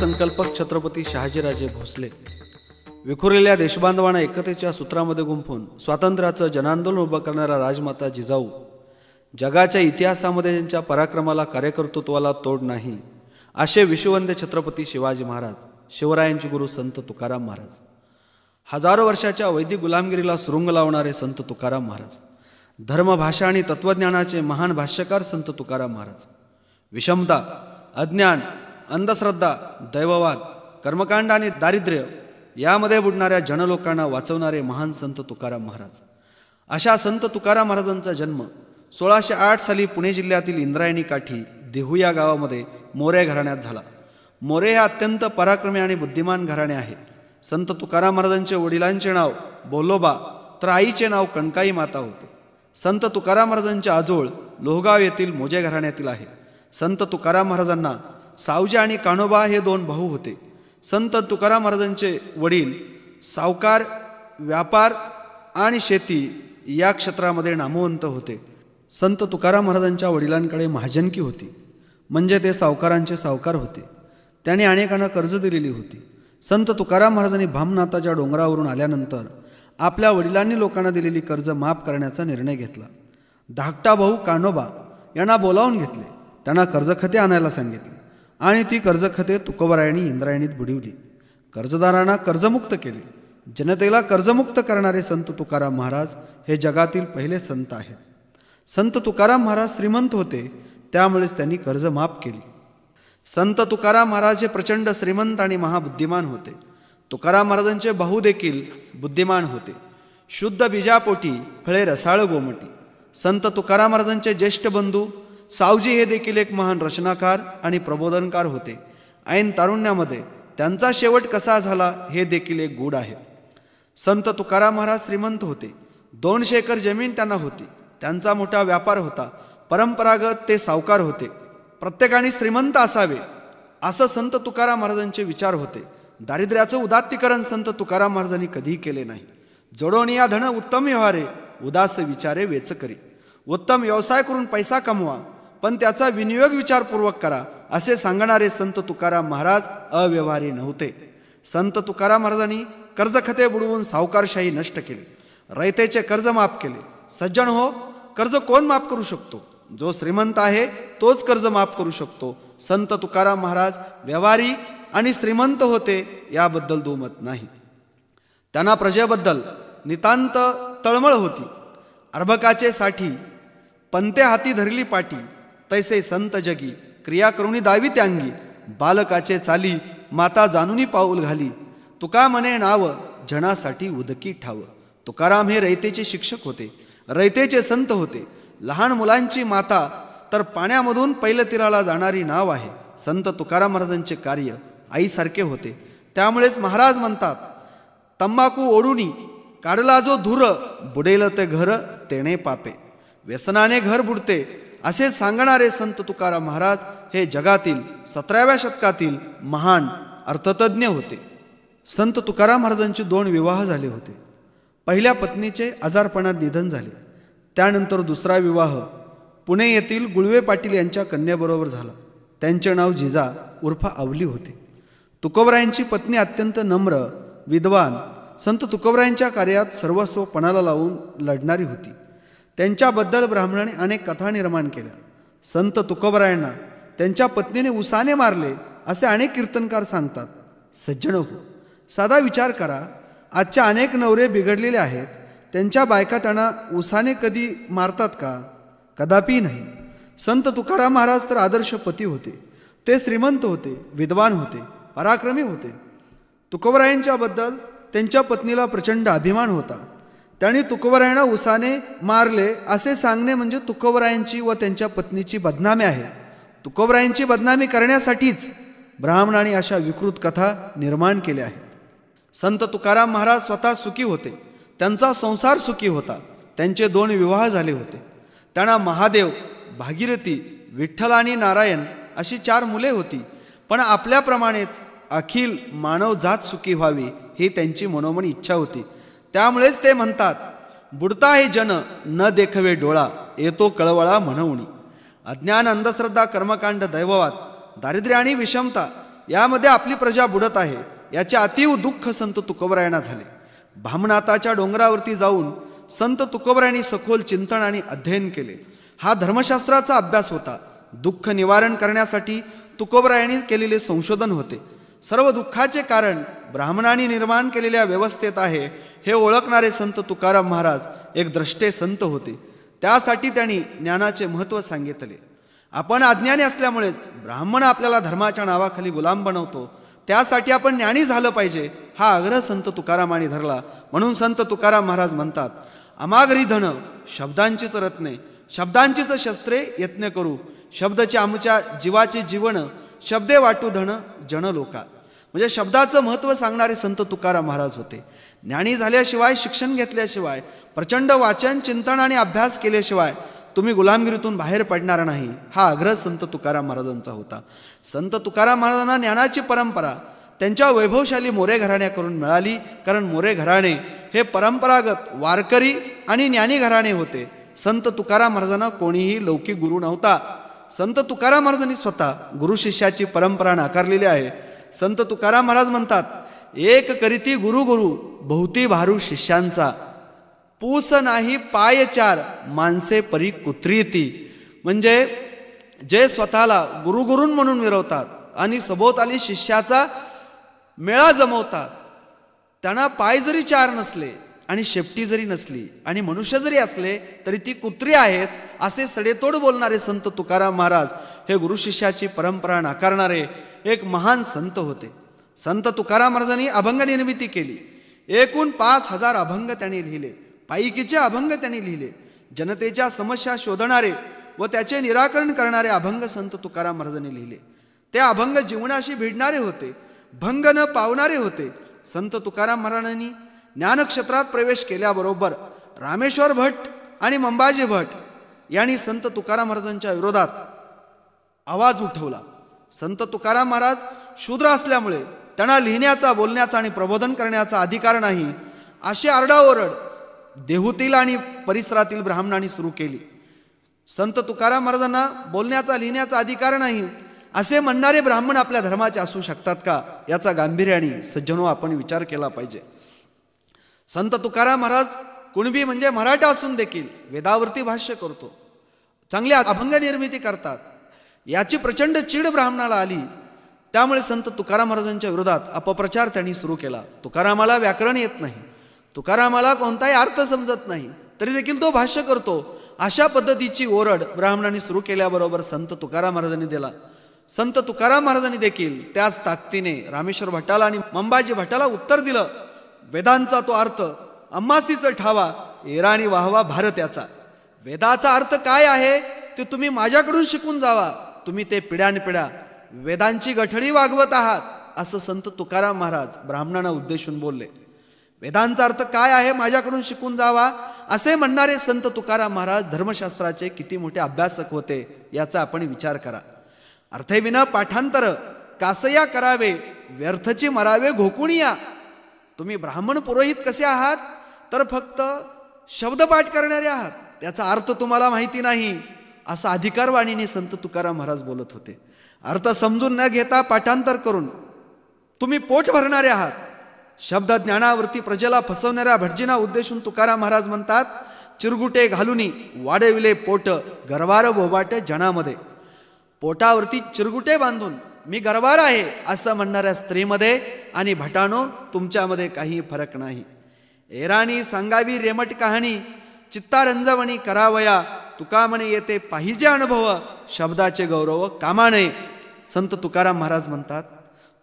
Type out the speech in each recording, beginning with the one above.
संकल्पक छत्रपती शहाजीराजे भोसले विखुरलेल्या देशबांधवांना एकतेच्या सूत्रामध्ये गुंफून स्वातंत्र्याचं जनांदोलन उभं करणारा राजमाता जिजाऊ जगाच्या इतिहासामध्ये ज्यांच्या पराक्रमाला कार्यकर्तृत्वाला तोड नाही असे विश्ववंद्य छत्रपती शिवाजी महाराज शिवरायांचे गुरु संत तुकाराम महाराज हजारो वर्षाच्या वैदिक गुलामगिरीला सुरुंग लावणारे संत तुकाराम महाराज धर्मभाषा आणि तत्वज्ञानाचे महान भाष्यकार संत तुकाराम महाराज विषमता अज्ञान अंधश्रद्धा दैववाद कर्मकांड आणि दारिद्र्य यामध्ये बुडणाऱ्या जनलोकांना वाचवणारे महान संत तुकाराम महाराज अशा संत तुकाराम महाराजांचा जन्म सोळाशे आठ साली पुणे जिल्ह्यातील इंद्रायणी काठी देहू या गावामध्ये मोरे घराण्यात झाला मोरे हे अत्यंत पराक्रमी आणि बुद्धिमान घराणे आहे संत तुकाराम महाराजांचे वडिलांचे नाव बोलोबा तर आईचे नाव कणकाई माता होते संत तुकाराम महाराजांचे आजोळ लोहगाव येथील मोजे घराण्यातील आहे संत तुकाराम महाराजांना सावजी आणि कानोबा हे दोन भाऊ होते संत तुकाराम महाराजांचे वडील सावकार व्यापार आणि शेती या क्षेत्रामध्ये नामवंत होते संत तुकाराम महाराजांच्या वडिलांकडे महाजनकी होती म्हणजे ते सावकारांचे सावकार होते त्यांनी अनेकांना कर्ज दिलेली होती संत तुकाराम महाराजांनी भामनाथाच्या डोंगरावरून आल्यानंतर आपल्या वडिलांनी लोकांना दिलेली कर्ज माफ करण्याचा निर्णय घेतला धाकटा भाऊ कानोबा यांना बोलावून घेतले त्यांना कर्जखते आणायला सांगितले आणि ती कर्जखते तुकोबरायणी इंद्रायणीत बुडिवली कर्जदारांना कर्जमुक्त केले जनतेला कर्जमुक्त करणारे संत तुकाराम महाराज हे जगातील पहिले संत आहेत संत तुकाराम महाराज श्रीमंत होते त्यामुळेच त्यांनी कर्ज माफ केली संत तुकाराम महाराज हे प्रचंड श्रीमंत आणि महाबुद्धिमान होते तुकाराम महाराजांचे भाऊ देखील बुद्धिमान होते शुद्ध बीजापोटी फळे रसाळ गोमटी संत तुकाराम महाराजांचे ज्येष्ठ बंधू सावजी हे देखील एक महान रचनाकार आणि प्रबोधनकार होते ऐन तारुण्यामध्ये त्यांचा शेवट कसा झाला हे देखील एक गूढ आहे संत तुकाराम महाराज श्रीमंत होते दोनशे एकर जमीन त्यांना होती त्यांचा मोठा व्यापार होता परंपरागत ते सावकार होते प्रत्येकाने श्रीमंत असावे असं संत तुकाराम महाराजांचे विचार होते दारिद्र्याचं उदात्तीकरण संत तुकाराम महाराजांनी कधीही केले नाही या धन उत्तम व्यवहारे उदास विचारे वेच करी उत्तम व्यवसाय करून पैसा कमवा पण त्याचा विनियोग विचारपूर्वक करा असे सांगणारे संत तुकाराम महाराज अव्यवहारी नव्हते संत तुकाराम महाराजांनी कर्जखते बुडवून सावकारशाही नष्ट केली रयतेचे कर्ज माफ केले सज्जन हो कर्ज कोण माफ करू शकतो जो श्रीमंत आहे तोच कर्ज माफ करू शकतो संत तुकाराम महाराज व्यवहारी आणि श्रीमंत होते याबद्दल दुमत नाही त्यांना प्रजेबद्दल नितांत तळमळ होती अर्भकाचे साठी पंते हाती धरली पाटी तैसे संत जगी क्रिया करुणी दावी त्यांगी बालकाचे चाली माता जानुनी पाऊल घाली तुका म्हणे नाव जणासाठी उदकी ठाव तुकाराम हे रयतेचे शिक्षक होते रयतेचे संत होते लहान मुलांची माता तर पाण्यामधून पैलतीराला जाणारी नाव आहे संत तुकाराम महाराजांचे कार्य आईसारखे होते त्यामुळेच महाराज म्हणतात तंबाखू ओढुनी काढला जो धुर बुडेल ते घर तेणे पापे व्यसनाने घर बुडते असे सांगणारे संत तुकाराम महाराज हे जगातील सतराव्या शतकातील महान अर्थतज्ञ होते संत तुकाराम महाराजांचे दोन विवाह झाले होते पहिल्या पत्नीचे आजारपणात निधन झाले त्यानंतर दुसरा विवाह पुणे येथील गुळवे पाटील यांच्या कन्याबरोबर झाला त्यांचे नाव जिजा उर्फ आवली होते तुकोबरायांची पत्नी अत्यंत नम्र विद्वान संत तुकोबरायांच्या कार्यात सर्वस्व पणाला लावून लढणारी होती त्यांच्याबद्दल ब्राह्मणाने अनेक कथा निर्माण केल्या संत तुकोबरायांना त्यांच्या पत्नीने उसाने मारले असे अनेक कीर्तनकार सांगतात सज्जन हो साधा विचार करा आजच्या अनेक नवरे बिघडलेले आहेत त्यांच्या बायका त्यांना उसाने कधी मारतात का कदापि नाही संत तुकाराम महाराज तर आदर्श पती होते ते श्रीमंत होते विद्वान होते पराक्रमी होते तुकोबरायांच्याबद्दल त्यांच्या पत्नीला प्रचंड अभिमान होता त्यांनी तुकोबरायांना उसाने मारले असे सांगणे म्हणजे तुकोबरायांची व त्यांच्या पत्नीची बदनामी आहे तुकोबरायांची बदनामी करण्यासाठीच ब्राह्मणाने अशा विकृत कथा निर्माण केल्या आहेत संत तुकाराम महाराज स्वतः सुखी होते त्यांचा संसार सुखी होता त्यांचे दोन विवाह झाले होते त्यांना महादेव भागीरथी विठ्ठल आणि नारायण अशी चार मुले होती पण आपल्याप्रमाणेच अखिल मानव जात सुखी व्हावी ही त्यांची मनोमन इच्छा होती त्यामुळेच ते म्हणतात बुडता हे जन न देखवे डोळा येतो कळवळा म्हणवणी अज्ञान अंधश्रद्धा कर्मकांड दैववाद दारिद्र्य आणि विषमता यामध्ये आपली प्रजा बुडत आहे याचे अतीव दुःख संत तुकोबरायणा झाले भामनाथाच्या डोंगरावरती जाऊन संत तुकोबरायांनी सखोल चिंतन आणि अध्ययन केले हा धर्मशास्त्राचा अभ्यास होता दुःख निवारण करण्यासाठी तुकोबरायांनी केलेले संशोधन होते सर्व दुःखाचे कारण ब्राह्मणांनी निर्माण केलेल्या व्यवस्थेत आहे हे ओळखणारे संत तुकाराम महाराज एक द्रष्टे संत होते त्यासाठी त्यांनी ज्ञानाचे महत्त्व सांगितले आपण अज्ञानी असल्यामुळेच ब्राह्मण आपल्याला धर्माच्या नावाखाली गुलाम बनवतो त्यासाठी आपण ज्ञानी झालं पाहिजे हा आग्रह संत तुकारामाने धरला म्हणून संत तुकाराम महाराज म्हणतात अमागरी धन शब्दांचीच रत्ने शब्दांचीच शस्त्रे यत्न करू शब्दचे आमच्या जीवाचे जीवन शब्दे वाटू धन जन लोका म्हणजे शब्दाचं महत्त्व सांगणारे संत तुकाराम महाराज होते ज्ञानी झाल्याशिवाय शिक्षण घेतल्याशिवाय प्रचंड वाचन चिंतन आणि अभ्यास केल्याशिवाय तुम्ही गुलामगिरीतून बाहेर पडणार नाही हा आग्रह संत तुकाराम महाराजांचा होता संत तुकाराम महाराजांना ज्ञानाची परंपरा त्यांच्या वैभवशाली मोरे घराण्याकडून मिळाली कारण मोरे घराणे हे परंपरागत वारकरी आणि ज्ञानी घराणे होते संत तुकाराम महाराजांना कोणीही लौकिक गुरु नव्हता संत तुकाराम महाराजांनी स्वतः गुरुशिष्याची परंपरा नाकारलेली आहे संत तुकाराम महाराज म्हणतात एक करीती गुरु गुरु भोवती भारू शिष्यांचा पूस नाही पायचार माणसे परी कुत्रीती म्हणजे जे स्वतःला गुरुगुरून म्हणून मिरवतात आणि सभोवताली शिष्याचा मेळा जमवतात त्यांना पाय जरी चार नसले आणि शेपटी जरी नसली आणि मनुष्य जरी असले तरी ती कुत्री आहेत असे सडेतोड बोलणारे संत तुकाराम महाराज हे गुरु शिष्याची परंपरा नाकारणारे एक महान संत होते संत तुकाराम महाराजांनी अभंग निर्मिती केली एकूण पाच हजार अभंग त्यांनी लिहिले पायकीचे अभंग त्यांनी लिहिले जनतेच्या समस्या शोधणारे व त्याचे निराकरण करणारे अभंग संत तुकाराम महाराजांनी लिहिले ते अभंग जीवनाशी भिडणारे होते भंग न पावणारे होते संत तुकाराम महाराजांनी ज्ञानक्षेत्रात प्रवेश केल्याबरोबर रामेश्वर भट आणि मंबाजी भट यांनी संत तुकाराम महाराजांच्या विरोधात आवाज उठवला संत तुकाराम महाराज शूद्र असल्यामुळे त्यांना लिहिण्याचा बोलण्याचा आणि प्रबोधन करण्याचा अधिकार नाही अशी आरडाओरड देहूतील आणि परिसरातील ब्राह्मणांनी सुरू केली संत तुकाराम महाराजांना बोलण्याचा लिहिण्याचा अधिकार नाही असे म्हणणारे ब्राह्मण आपल्या धर्माचे असू शकतात का याचा गांभीर्याने सज्जनो आपण विचार केला पाहिजे संत तुकाराम महाराज कुणबी म्हणजे मराठा असून देखील वेदावरती भाष्य करतो चांगल्या अभंग निर्मिती करतात याची प्रचंड चीड ब्राह्मणाला आली त्यामुळे संत तुकाराम महाराजांच्या विरोधात अपप्रचार त्यांनी सुरू केला तुकारामाला व्याकरण येत नाही तुकारामाला कोणताही अर्थ समजत नाही तरी देखील तो भाष्य करतो अशा पद्धतीची ओरड ब्राह्मणांनी सुरू केल्याबरोबर संत तुकाराम महाराजांनी दिला संत तुकाराम महाराजांनी देखील त्याच ताकदीने रामेश्वर भटाला आणि मंबाजी भटाला उत्तर दिलं वेदांचा तो अर्थ अम्मासीचं ठावा एराणी वाहवा भारत याचा वेदाचा अर्थ काय आहे ते तुम्ही माझ्याकडून शिकून जावा तुम्ही ते पिढ्या वेदांची गठडी वागवत आहात असं संत तुकाराम महाराज ब्राह्मणांना उद्देशून बोलले वेदांचा अर्थ काय आहे माझ्याकडून शिकून जावा असे म्हणणारे संत तुकाराम महाराज धर्मशास्त्राचे किती मोठे अभ्यासक होते याचा आपण विचार करा अर्थविना पाठांतर कासया करावे व्यर्थची मरावे घोकुणिया तुम्ही ब्राह्मण पुरोहित कसे आहात तर फक्त शब्दपाठ करणारे आहात त्याचा अर्थ तुम्हाला माहिती नाही असा अधिकारवाणीने संत तुकाराम महाराज बोलत होते अर्थ समजून न घेता पाठांतर करून तुम्ही पोट भरणारे आहात शब्द ज्ञानावरती प्रजेला फसवणाऱ्या भटजीना उद्देशून तुकाराम महाराज म्हणतात चिरगुटे घालून वाढविले पोट गरवार भोबाटे जणामध्ये पोटावरती चिरगुटे बांधून मी गरवार आहे असं म्हणणाऱ्या स्त्रीमध्ये आणि भटानो तुमच्यामध्ये काही फरक नाही एराणी सांगावी रेमट कहाणी चित्ता करावया तुका म्हणे येते पाहिजे अनुभव शब्दाचे गौरव कामाने संत तुकाराम महाराज म्हणतात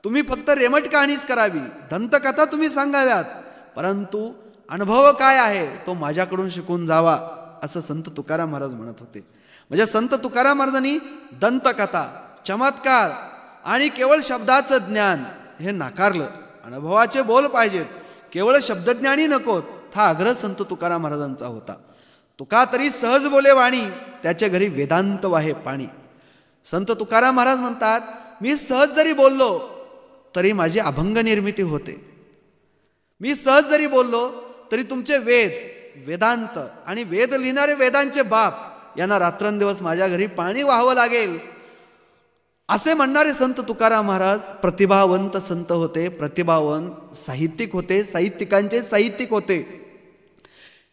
तुम्ही फक्त रेमट कहाणीच करावी दंतकथा तुम्ही सांगाव्यात परंतु अनुभव काय आहे तो माझ्याकडून शिकून जावा असं संत तुकाराम महाराज म्हणत होते म्हणजे संत तुकाराम महाराजांनी दंतकथा चमत्कार आणि केवळ शब्दाचं ज्ञान हे नाकारलं अनुभवाचे बोल पाहिजेत केवळ शब्दज्ञानी नकोत हा आग्रह संत तुकाराम महाराजांचा होता तुका तरी सहज बोले वाणी त्याच्या घरी वेदांत वाहे पाणी संत तुकाराम महाराज म्हणतात मी सहज जरी बोललो तरी माझी अभंग निर्मिती होते मी सहज जरी बोललो तरी तुमचे वेद वेदांत आणि वेद लिहिणारे वेदांचे बाप यांना रात्रंदिवस माझ्या घरी पाणी व्हावं लागेल असे म्हणणारे संत तुकाराम महाराज प्रतिभावंत संत होते प्रतिभावंत साहित्यिक होते साहित्यिकांचे साहित्यिक होते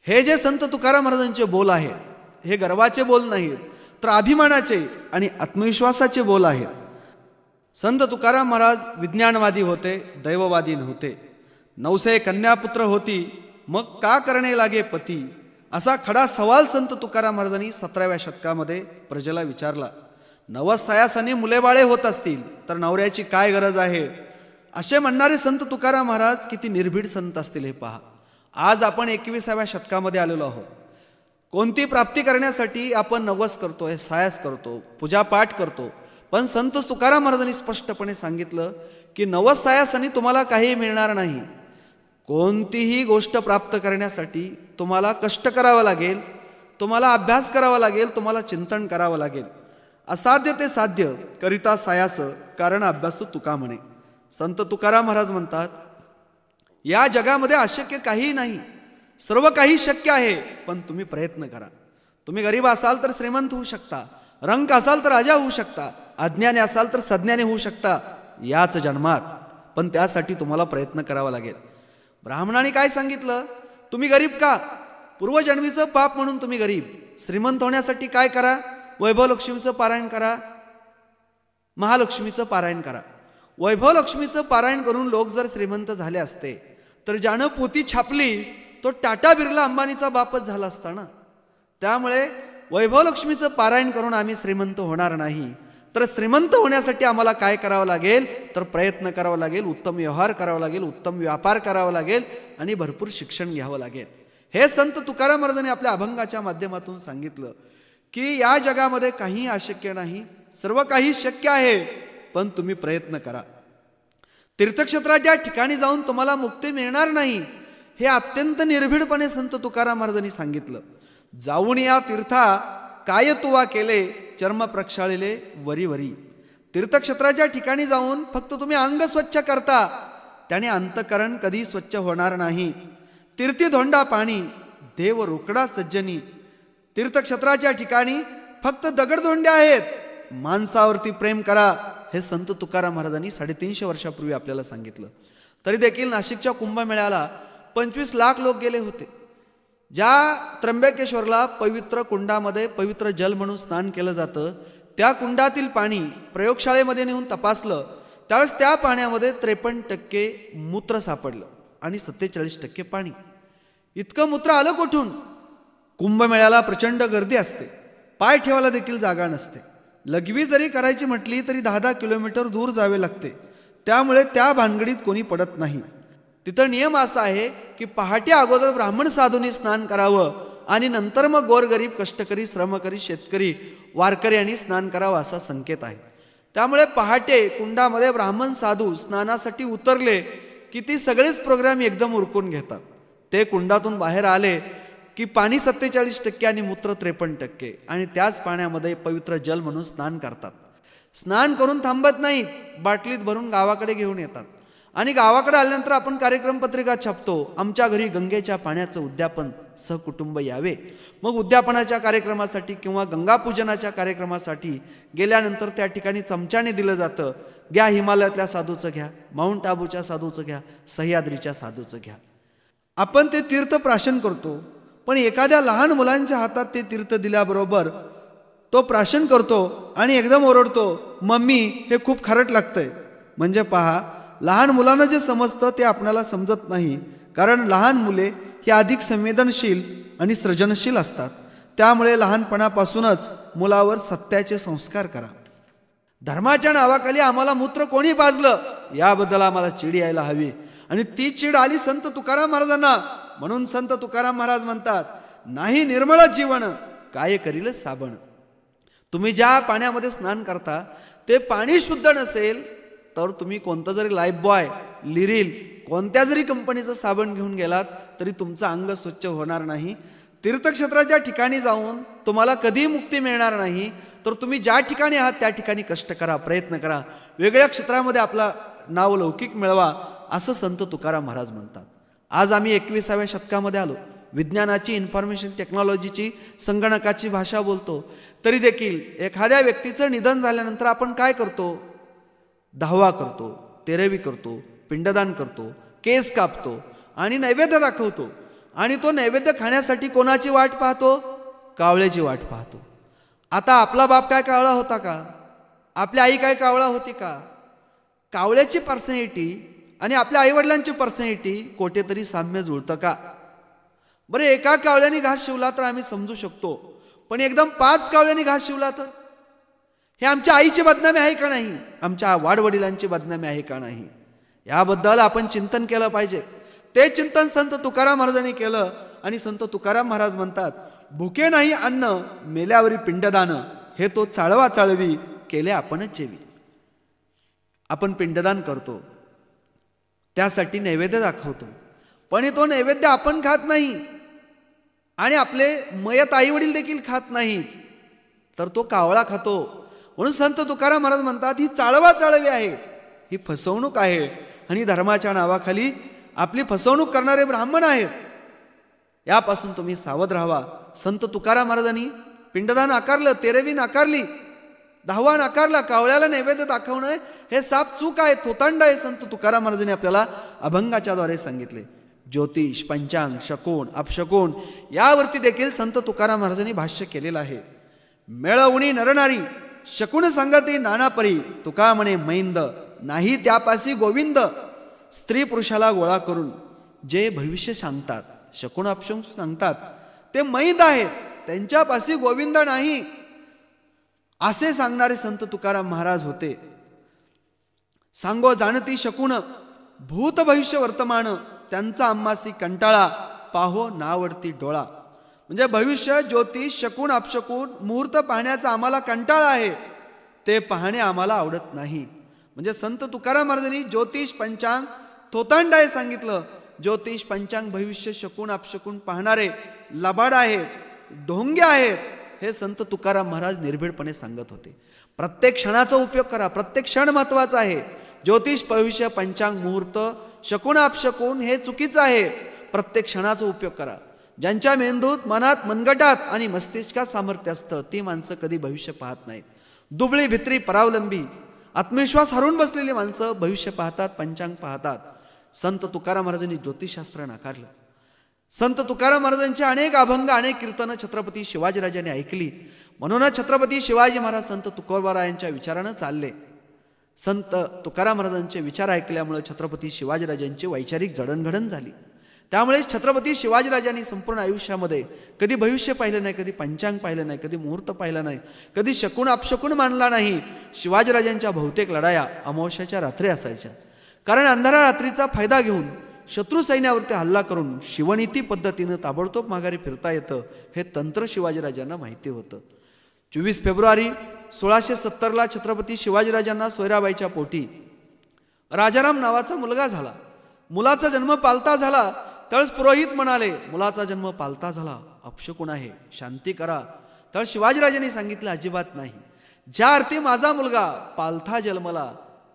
हे जे संत तुकाराम महाराजांचे बोल आहे हे गर्वाचे बोल नाहीत तर अभिमानाचे आणि आत्मविश्वासाचे बोल आहेत संत तुकाराम महाराज विज्ञानवादी होते दैववादी नव्हते नवसे कन्यापुत्र होती मग का करणे लागे पती असा खडा सवाल संत तुकाराम महाराजांनी सतराव्या शतकामध्ये प्रजेला विचारला नवसायासाने मुलेबाळे होत असतील तर नवऱ्याची काय गरज आहे असे म्हणणारे संत तुकाराम महाराज किती निर्भीड संत असतील हे पहा आज आपण एकविसाव्या शतकामध्ये आलेलो आहोत कोणती प्राप्ती करण्यासाठी आपण नवस करतो हे सायास करतो पूजापाठ करतो पण संत तुकाराम महाराजांनी स्पष्टपणे सांगितलं की नवस सायासाने तुम्हाला काही मिळणार नाही कोणतीही गोष्ट प्राप्त करण्यासाठी तुम्हाला कष्ट करावं लागेल तुम्हाला अभ्यास करावा लागेल तुम्हाला चिंतन करावं लागेल असाध्य ते साध्य करिता सायास कारण अभ्यास तुका म्हणे संत तुकाराम महाराज म्हणतात या जगामध्ये अशक्य काहीही नाही सर्व काही शक्य आहे पण तुम्ही प्रयत्न करा तुम्ही गरीब असाल तर श्रीमंत होऊ शकता रंग असाल तर राजा होऊ शकता अज्ञानी असाल तर सज्ञाने होऊ शकता याच जन्मात पण त्यासाठी तुम्हाला प्रयत्न करावा लागेल ब्राह्मणाने काय सांगितलं तुम्ही गरीब का पूर्वजन्मीचं पाप म्हणून तुम्ही गरीब श्रीमंत होण्यासाठी काय करा वैभवलक्ष्मीचं पारायण करा महालक्ष्मीचं पारायण करा वैभवलक्ष्मीचं पारायण करून लोक जर श्रीमंत झाले असते तर ज्यानं पोती छापली तो टाटा बिर्ला अंबानीचा बापच झाला असता ना त्यामुळे वैभवलक्ष्मीचं पारायण करून आम्ही श्रीमंत होणार नाही तर श्रीमंत होण्यासाठी आम्हाला काय करावं लागेल तर प्रयत्न करावा लागेल उत्तम व्यवहार करावा लागेल उत्तम व्यापार करावा लागेल आणि भरपूर शिक्षण घ्यावं लागेल हे संत तुकाराम महाराजांनी आपल्या अभंगाच्या माध्यमातून सांगितलं की या जगामध्ये काही अशक्य नाही सर्व काही शक्य आहे पण तुम्ही प्रयत्न करा तीर्थक्षेत्राच्या ठिकाणी जाऊन तुम्हाला मुक्ती मिळणार नाही हे अत्यंत निर्भीडपणे संत तुकाराम महाराजांनी सांगितलं जाऊन या तीर्था काय तुवा केले चर्म प्रक्षाळिले वरी वरी तीर्थक्षेत्राच्या ठिकाणी जाऊन फक्त तुम्ही अंग स्वच्छ करता त्याने अंतकरण कधी स्वच्छ होणार नाही तीर्थी धोंडा पाणी देव रोकडा सज्जनी तीर्थक्षेत्राच्या ठिकाणी फक्त दगडधोंडे आहेत माणसावरती प्रेम करा हे संत तुकाराम महाराजांनी साडेतीनशे वर्षापूर्वी आपल्याला सांगितलं तरी देखील नाशिकच्या कुंभमेळ्याला पंचवीस लाख लोक गेले होते ज्या त्र्यंबकेश्वरला पवित्र कुंडामध्ये पवित्र जल म्हणून स्नान केलं जातं त्या कुंडातील पाणी प्रयोगशाळेमध्ये नेऊन तपासलं त्यावेळेस त्या पाण्यामध्ये त्रेपन्न टक्के मूत्र सापडलं आणि सत्तेचाळीस टक्के पाणी इतकं मूत्र आलं कुठून कुंभमेळ्याला प्रचंड गर्दी असते पाय ठेवायला देखील जागा नसते लघवी जरी करायची म्हटली तरी दहा दहा किलोमीटर दूर जावे लागते त्यामुळे त्या भानगडीत कोणी पडत नाही तिथं नियम असा आहे की पहाटे अगोदर ब्राह्मण साधूंनी स्नान करावं आणि नंतर मग गोरगरीब कष्टकरी श्रमकरी शेतकरी यांनी स्नान करावं असा संकेत आहे त्यामुळे पहाटे कुंडामध्ये ब्राह्मण साधू स्नानासाठी उतरले की ती सगळेच प्रोग्राम एकदम उरकून घेतात ते कुंडातून बाहेर आले की पाणी सत्तेचाळीस टक्के आणि मूत्र त्रेपन्न टक्के आणि त्याच पाण्यामध्ये पवित्र जल म्हणून स्नान करतात स्नान करून थांबत नाहीत बाटलीत भरून गावाकडे घेऊन येतात आणि गावाकडे आल्यानंतर आपण कार्यक्रम पत्रिका छापतो आमच्या घरी गंगेच्या पाण्याचं उद्यापन सहकुटुंब यावे मग उद्यापनाच्या कार्यक्रमासाठी किंवा गंगापूजनाच्या कार्यक्रमासाठी गेल्यानंतर त्या ठिकाणी चमच्याने दिलं जातं घ्या हिमालयातल्या साधूचं घ्या माउंट आबूच्या साधूचं घ्या सह्याद्रीच्या साधूचं घ्या आपण ते तीर्थ प्राशन करतो पण एखाद्या लहान मुलांच्या हातात ते तीर्थ दिल्याबरोबर तो प्राशन करतो आणि एकदम ओरडतो मम्मी हे खूप खारट लागतंय म्हणजे पहा लहान मुलांना जे समजतं ते आपल्याला समजत नाही कारण लहान मुले हे अधिक संवेदनशील आणि सृजनशील असतात त्यामुळे लहानपणापासूनच मुलावर सत्याचे संस्कार करा धर्माच्या नावाखाली आम्हाला मूत्र कोणी पाजलं याबद्दल आम्हाला चिड यायला हवी आणि ती चिड आली संत तुकाराम महाराजांना म्हणून संत तुकाराम महाराज म्हणतात नाही निर्मळ जीवन काय करील साबण तुम्ही ज्या पाण्यामध्ये स्नान करता ते पाणी शुद्ध नसेल तर तुम्ही कोणता जरी लाईफ बॉय लिरिल कोणत्या जरी कंपनीचं साबण घेऊन गेलात तरी तुमचं अंग स्वच्छ होणार नाही तीर्थक्षेत्राच्या ठिकाणी जाऊन तुम्हाला कधीही मुक्ती मिळणार नाही तर तुम्ही ज्या ठिकाणी आहात त्या ठिकाणी कष्ट करा प्रयत्न करा वेगळ्या क्षेत्रामध्ये आपला नाव लौकिक मिळवा असं संत तुकाराम महाराज म्हणतात आज आम्ही एकविसाव्या शतकामध्ये आलो विज्ञानाची इन्फॉर्मेशन टेक्नॉलॉजीची संगणकाची भाषा बोलतो तरी देखील एखाद्या व्यक्तीचं निधन झाल्यानंतर आपण काय करतो दहावा करतो तेरावी करतो पिंडदान करतो केस कापतो आणि नैवेद्य दाखवतो आणि तो नैवेद्य खाण्यासाठी कोणाची वाट पाहतो कावळ्याची वाट पाहतो आता आपला बाप काय कावळा होता का आपल्या आई काय कावळा होती का कावळ्याची पर्सनॅलिटी आणि आपल्या आईवडिलांची पर्सनॅलिटी कोठेतरी साम्य जुळतं का बरं एका कावळ्याने घास शिवला तर आम्ही समजू शकतो पण एकदम पाच कावळ्यांनी घास शिवला तर हे आमच्या आईची बदनामी आहे का नाही आमच्या वाडवडिलांची बदनामी आहे का नाही याबद्दल आपण चिंतन केलं पाहिजे ते चिंतन संत तुकाराम महाराजांनी केलं आणि संत तुकाराम महाराज म्हणतात भुके नाही अन्न मेल्यावरी पिंडदान हे तो चाळवा चाळवी केले आपणच जेवी आपण पिंडदान करतो त्यासाठी नैवेद्य दाखवतो पण हे तो नैवेद्य आपण खात नाही आणि आपले मयत आईवडील देखील खात नाही तर तो कावळा खातो म्हणून संत तुकाराम महाराज म्हणतात ही चाळवा चाळवी आहे ही फसवणूक आहे आणि धर्माच्या नावाखाली आपली फसवणूक करणारे ब्राह्मण आहेत यापासून तुम्ही सावध राहावा संत तुकाराम महाराजांनी पिंडदान आकारलं तेरेवी नाकारली दहावा नाकारला कावळ्याला नैवेद्य दाखवणं हे साप चूक आहे तोतांड आहे संत तुकाराम महाराजांनी आपल्याला अभंगाच्याद्वारे सांगितले ज्योतिष पंचांग शकोण अपशकोण यावरती देखील संत तुकाराम महाराजांनी भाष्य केलेलं आहे मेळवणी नरनारी शकुन सांगते नानापरी तुका म्हणे मैंद नाही त्यापाशी गोविंद स्त्री पुरुषाला गोळा करून जे भविष्य सांगतात शकुन अपशुन सांगतात ते मैद आहेत त्यांच्यापाशी गोविंद नाही असे सांगणारे संत तुकाराम महाराज होते सांगो जाणती शकुन भूत भविष्य वर्तमान त्यांचा अम्मासी कंटाळा पाहो नावडती डोळा म्हणजे भविष्य ज्योतिष शकून अपशकून मुहूर्त पाहण्याचा आम्हाला कंटाळ आहे ते पाहणे आम्हाला आवडत नाही म्हणजे संत तुकाराम महाराजांनी ज्योतिष पंचांग थोतांड आहे सांगितलं ज्योतिष पंचांग भविष्य शकून अपशकून पाहणारे लबाड आहेत ढोंगे आहेत हे संत तुकाराम महाराज निर्भीडपणे सांगत होते प्रत्येक क्षणाचा उपयोग करा प्रत्येक क्षण महत्वाचा आहे ज्योतिष भविष्य पंचांग मुहूर्त शकून अपशकून हे चुकीचं आहे प्रत्येक क्षणाचा उपयोग करा ज्यांच्या मेंदूत मनात मनगटात आणि मस्तिष्कात सामर्थ्य असतं ती माणसं कधी भविष्य पाहत नाहीत दुबळी भित्री परावलंबी आत्मविश्वास हरून बसलेली माणसं भविष्य पाहतात पंचांग पाहतात संत तुकाराम महाराजांनी ज्योतिषशास्त्र नाकारलं संत तुकाराम महाराजांचे अनेक अभंग अनेक कीर्तनं छत्रपती शिवाजीराजांनी ऐकली म्हणूनच छत्रपती शिवाजी महाराज संत तुकोबारायांच्या विचारानं चालले संत तुकाराम महाराजांचे विचार ऐकल्यामुळे छत्रपती शिवाजीराजांची वैचारिक जडणघडण झाली त्यामुळे छत्रपती शिवाजीराजांनी संपूर्ण आयुष्यामध्ये कधी भविष्य पाहिलं नाही कधी पंचांग पाहिलं नाही कधी मुहूर्त पाहिलं नाही कधी शकून अपशकून मानला नाही शिवाजीराजांच्या बहुतेक लढाया अमावश्याच्या रात्री असायच्या कारण अंधारा रात्रीचा फायदा घेऊन शत्रू सैन्यावरती हल्ला करून शिवणीती पद्धतीनं ताबडतोब माघारी फिरता येतं हे तंत्र शिवाजीराजांना माहिती होतं चोवीस फेब्रुवारी सोळाशे सत्तरला छत्रपती शिवाजीराजांना सोयराबाईच्या पोटी राजाराम नावाचा मुलगा झाला मुलाचा जन्म पालता झाला तळस पुरोहित म्हणाले मुलाचा जन्म पालता झाला अपशकुण आहे शांती करा तर शिवाजीराजांनी सांगितलं अजिबात नाही ज्या आरती माझा मुलगा पालथा जन्मला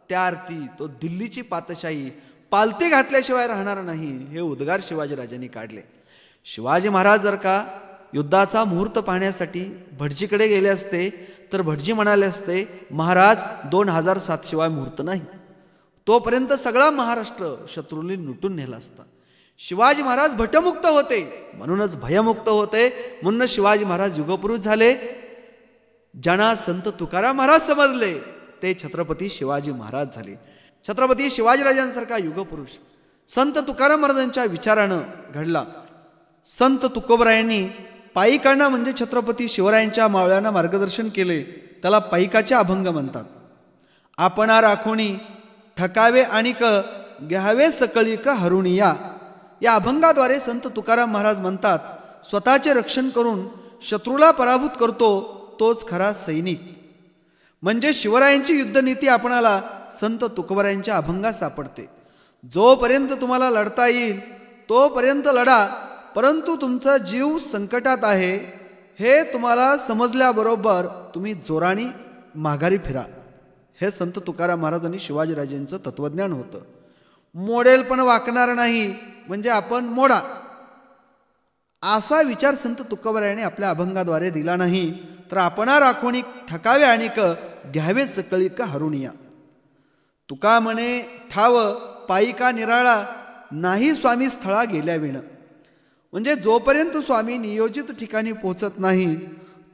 त्या आरती तो दिल्लीची पातशाही पालथे घातल्याशिवाय राहणार नाही हे उद्गार शिवाजीराजांनी काढले शिवाजी महाराज जर का युद्धाचा मुहूर्त पाहण्यासाठी भटजीकडे गेले असते तर भटजी म्हणाले असते महाराज दोन हजार सातशिवाय मुहूर्त नाही तोपर्यंत सगळा महाराष्ट्र शत्रूंनी लुटून नेला असता शिवाजी महाराज भटमुक्त होते म्हणूनच भयमुक्त होते म्हणून शिवाजी महाराज युगपुरुष झाले ज्यांना संत तुकाराम महाराज समजले ते छत्रपती शिवाजी महाराज झाले छत्रपती शिवाजीराजांसारखा युगपुरुष संत तुकाराम महाराजांच्या विचारानं घडला संत तुकोबरायांनी पायिकांना म्हणजे छत्रपती शिवरायांच्या मावळ्यांना मार्गदर्शन केले त्याला पायिकाचे अभंग म्हणतात आपणा राखोणी ठकावे आणि क घ्यावे सकळी क हरुणिया या अभंगाद्वारे संत तुकाराम महाराज म्हणतात स्वतःचे रक्षण करून शत्रूला पराभूत करतो तोच खरा सैनिक म्हणजे शिवरायांची युद्धनीती आपणाला संत तुकबरायांच्या अभंगात सापडते जोपर्यंत तुम्हाला लढता येईल तोपर्यंत लढा परंतु तुमचा जीव संकटात आहे हे तुम्हाला समजल्याबरोबर तुम्ही जोराने माघारी फिरा हे संत तुकाराम महाराजांनी शिवाजीराजेंचं तत्त्वज्ञान होतं मोडेल पण वाकणार नाही म्हणजे आपण मोडा असा विचार संत तुकोबरायाने आपल्या अभंगाद्वारे दिला नाही तर आपणा राखोणी ठकावे आणि क घ्यावे सकळी का तुका म्हणे ठाव का निराळा नाही स्वामी स्थळा गेल्या विण म्हणजे जोपर्यंत स्वामी नियोजित ठिकाणी पोहोचत नाही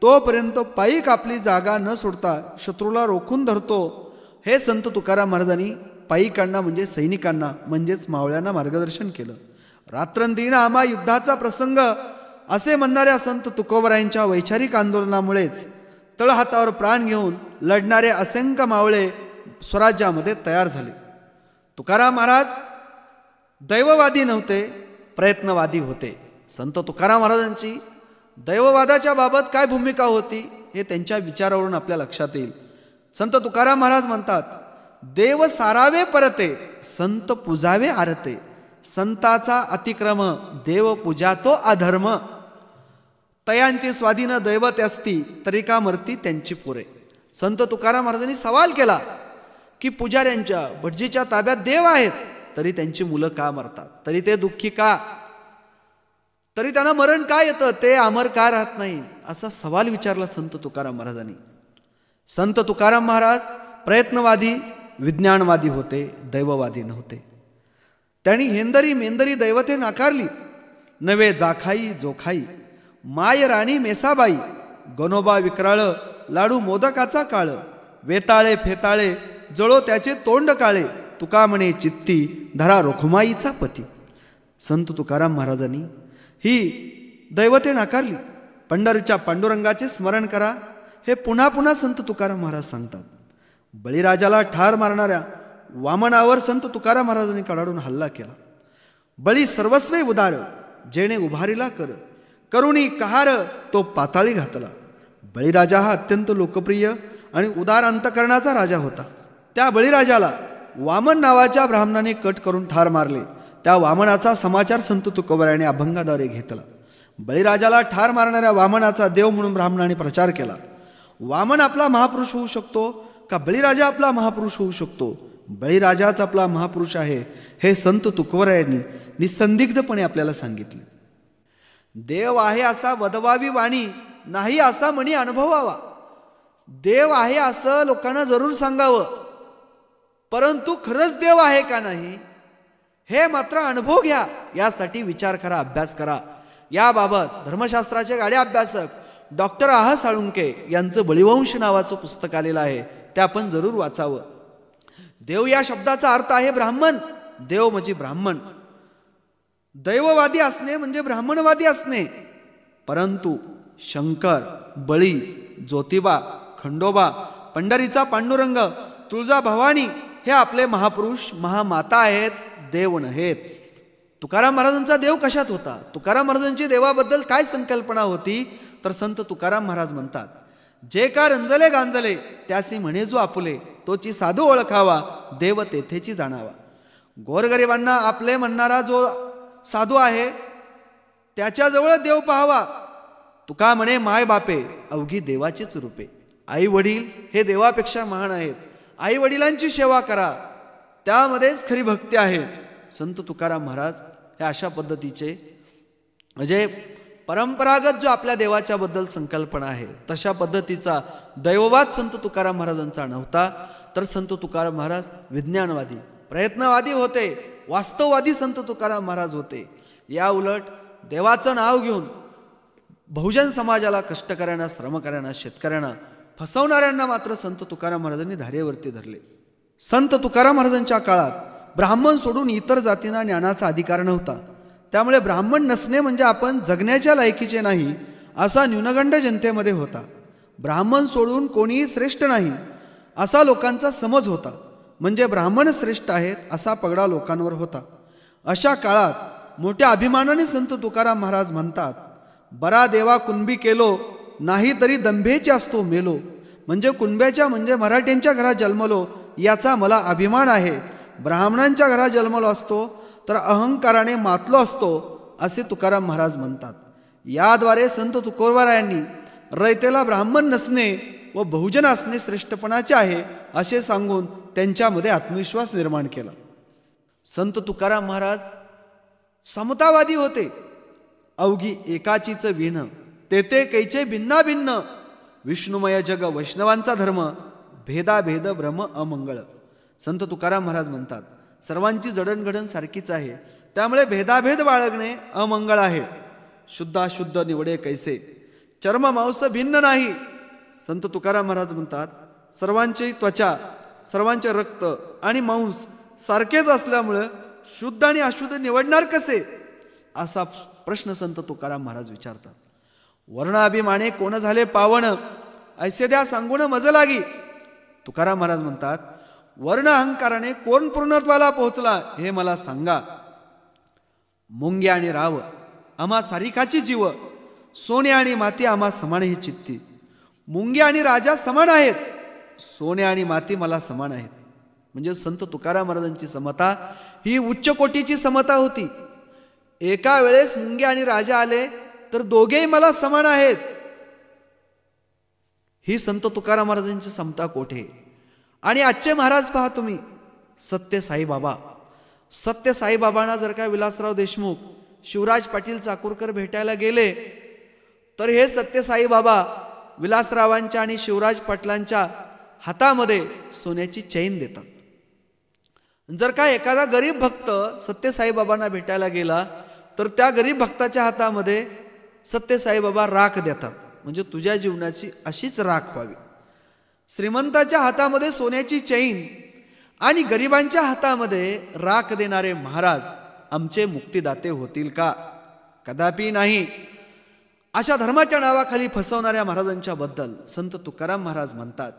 तोपर्यंत पायिक आपली जागा न सोडता शत्रूला रोखून धरतो हे संत तुकाराम महाराजांनी पायिकांना म्हणजे सैनिकांना म्हणजेच मावळ्यांना मार्गदर्शन केलं रात्रंदिन आम्हा युद्धाचा प्रसंग असे म्हणणाऱ्या संत तुकोबरायांच्या वैचारिक आंदोलनामुळेच तळहातावर प्राण घेऊन लढणारे असंख्य मावळे स्वराज्यामध्ये तयार झाले तुकाराम महाराज दैववादी नव्हते प्रयत्नवादी होते संत तुकाराम महाराजांची दैववादाच्या बाबत काय भूमिका होती हे त्यांच्या विचारावरून आपल्या लक्षात येईल संत तुकाराम महाराज म्हणतात देव सारावे परते संत पुजावे आरते संताचा अतिक्रम देव पूजा तो अधर्म तयांची स्वाधीन दैवत असती का मरती त्यांची पुरे संत तुकाराम महाराजांनी सवाल केला की पुजाऱ्यांच्या भटजीच्या ताब्यात देव आहेत तरी त्यांची मुलं का मरतात तरी ते दुःखी का तरी त्यांना मरण का येतं ते अमर का राहत नाही असा सवाल विचारला संत तुकाराम महाराजांनी संत तुकाराम महाराज प्रयत्नवादी विज्ञानवादी होते दैववादी नव्हते त्यांनी हेंदरी मेंदरी दैवते नाकारली नवे जाखाई जोखाई माय राणी मेसाबाई गनोबा विक्राळ लाडू मोदकाचा काळ वेताळे फेताळे जळो त्याचे तोंड काळे तुका म्हणे चित्ती धरा रोखुमाईचा पती संत तुकाराम महाराजांनी ही दैवते नाकारली पंढरीच्या पांडुरंगाचे स्मरण करा हे पुन्हा पुन्हा संत तुकाराम महाराज सांगतात बळीराजाला ठार मारणाऱ्या वामनावर संत तुकाराम महाराजांनी कडाडून हल्ला केला बळी सर्वस्वे उदार जेणे उभारीला कर करुणी कहार तो पाताळी घातला बळीराजा हा अत्यंत लोकप्रिय आणि उदार अंतकरणाचा राजा होता त्या बळीराजाला वामन नावाच्या ब्राह्मणाने कट करून ठार मारले त्या वामनाचा समाचार संत तुकोबराने अभंगाद्वारे घेतला बळीराजाला ठार मारणाऱ्या वामनाचा देव म्हणून ब्राह्मणाने प्रचार केला वामन आपला महापुरुष होऊ शकतो का बळीराजा आपला महापुरुष होऊ शकतो बळीराजाच आपला महापुरुष आहे हे संत यांनी निसंदिग्धपणे आपल्याला सांगितले देव आहे असा वदवावी वाणी नाही असा म्हणी अनुभवावा देव आहे असं लोकांना जरूर सांगावं परंतु खरंच देव आहे का नाही हे मात्र अनुभव घ्या यासाठी विचार करा अभ्यास करा याबाबत धर्मशास्त्राचे गाडे अभ्यासक डॉक्टर आह साळुंके यांचं बळीवंश नावाचं पुस्तक आलेलं आहे त्या आपण जरूर वाचावं देव या शब्दाचा अर्थ आहे ब्राह्मण देव म्हणजे ब्राह्मण दैववादी असणे म्हणजे ब्राह्मणवादी असणे परंतु शंकर बळी ज्योतिबा खंडोबा पंढरीचा पांडुरंग तुळजा भवानी हे आपले महापुरुष महामाता आहेत देव नहेत तुकाराम महाराजांचा देव कशात होता तुकाराम महाराजांची देवाबद्दल काय संकल्पना होती तर संत तुकाराम महाराज म्हणतात जे का रंजले गांजले त्यासी म्हणे जो आपुले तोची साधू ओळखावा देव तेथेची जाणावा गोरगरिबांना आपले म्हणणारा जो साधू आहे त्याच्याजवळ देव पाहावा तुका म्हणे माय बापे अवघी देवाचीच रूपे आई वडील हे देवापेक्षा महान आहेत आई वडिलांची सेवा करा त्यामध्येच खरी भक्ती आहे संत तुकाराम महाराज हे अशा पद्धतीचे म्हणजे परंपरागत जो आपल्या देवाच्याबद्दल बद्दल संकल्पना आहे तशा पद्धतीचा दैववाद संत तुकाराम महाराजांचा नव्हता तर संत तुकाराम महाराज विज्ञानवादी प्रयत्नवादी होते वास्तववादी संत तुकाराम महाराज होते या उलट देवाचं नाव घेऊन बहुजन समाजाला कष्ट श्रम करायना शेतकऱ्यांना फसवणाऱ्यांना मात्र संत तुकाराम महाराजांनी धारेवरती धरले संत तुकाराम महाराजांच्या काळात ब्राह्मण सोडून इतर जातींना ज्ञानाचा अधिकार नव्हता त्यामुळे ब्राह्मण नसणे म्हणजे आपण जगण्याच्या लायकीचे नाही असा न्यूनगंड जनतेमध्ये होता ब्राह्मण सोडून कोणीही श्रेष्ठ नाही असा लोकांचा समज होता म्हणजे ब्राह्मण श्रेष्ठ आहेत असा पगडा लोकांवर होता अशा काळात मोठ्या अभिमानाने संत तुकाराम महाराज म्हणतात बरा देवा कुणबी केलो नाही तरी दंभेचे असतो मेलो म्हणजे कुणब्याच्या म्हणजे मराठ्यांच्या घरात जन्मलो याचा मला अभिमान आहे ब्राह्मणांच्या घरात जन्मलो असतो तर अहंकाराने मातलो असतो असे तुकाराम महाराज म्हणतात याद्वारे संत तुकोरवारायांनी रयतेला ब्राह्मण नसणे व बहुजन असणे श्रेष्ठपणाचे आहे असे सांगून त्यांच्यामध्ये आत्मविश्वास निर्माण केला संत तुकाराम महाराज समतावादी होते अवघी एकाचीच विण तेथे कैचे भिन्ना भिन्न विष्णुमय जग वैष्णवांचा धर्म भेदाभेद भ्रम अमंगळ संत तुकाराम महाराज म्हणतात सर्वांची जडणघडण सारखीच आहे त्यामुळे भेदाभेद बाळगणे अमंगळ आहे शुद्धाशुद्ध निवडे कैसे चर्म मांस भिन्न नाही संत तुकाराम महाराज म्हणतात सर्वांची त्वचा सर्वांचे रक्त आणि मांस सारखेच असल्यामुळं शुद्ध आणि अशुद्ध निवडणार कसे असा प्रश्न संत तुकाराम महाराज विचारतात वर्णाभिमाने कोण झाले पावण ऐसे द्या सांगून मज लागी तुकाराम महाराज म्हणतात वर्ण अहंकाराने कोण पूर्णत्वाला पोहोचला हे मला सांगा मुंग्या आणि राव आम्हा सारिकाची जीव सोने आणि माती आम्हा समान ही चित्ती मुंग्या आणि राजा समान आहेत सोने आणि माती मला समान आहेत म्हणजे संत तुकाराम महाराजांची समता ही उच्च कोटीची समता होती एका वेळेस मुंग्या आणि राजा आले तर दोघेही मला समान आहेत ही संत तुकाराम महाराजांची समता कोठे आणि आजचे महाराज पहा तुम्ही सत्य साईबाबा सत्य साईबाबांना जर का विलासराव देशमुख शिवराज पाटील चाकूरकर भेटायला गेले तर हे सत्य साईबाबा विलासरावांच्या आणि शिवराज पाटलांच्या हातामध्ये सोन्याची चैन देतात जर का एखादा गरीब भक्त सत्य साईबाबांना भेटायला गेला तर त्या गरीब भक्ताच्या हातामध्ये सत्य साईबाबा राख देतात म्हणजे तुझ्या जीवनाची अशीच राख व्हावी श्रीमंताच्या हातामध्ये सोन्याची चैन आणि गरिबांच्या हातामध्ये राख देणारे महाराज आमचे मुक्तीदाते होतील का कदापि नाही अशा धर्माच्या नावाखाली फसवणाऱ्या महाराजांच्या बद्दल संत तुकाराम महाराज म्हणतात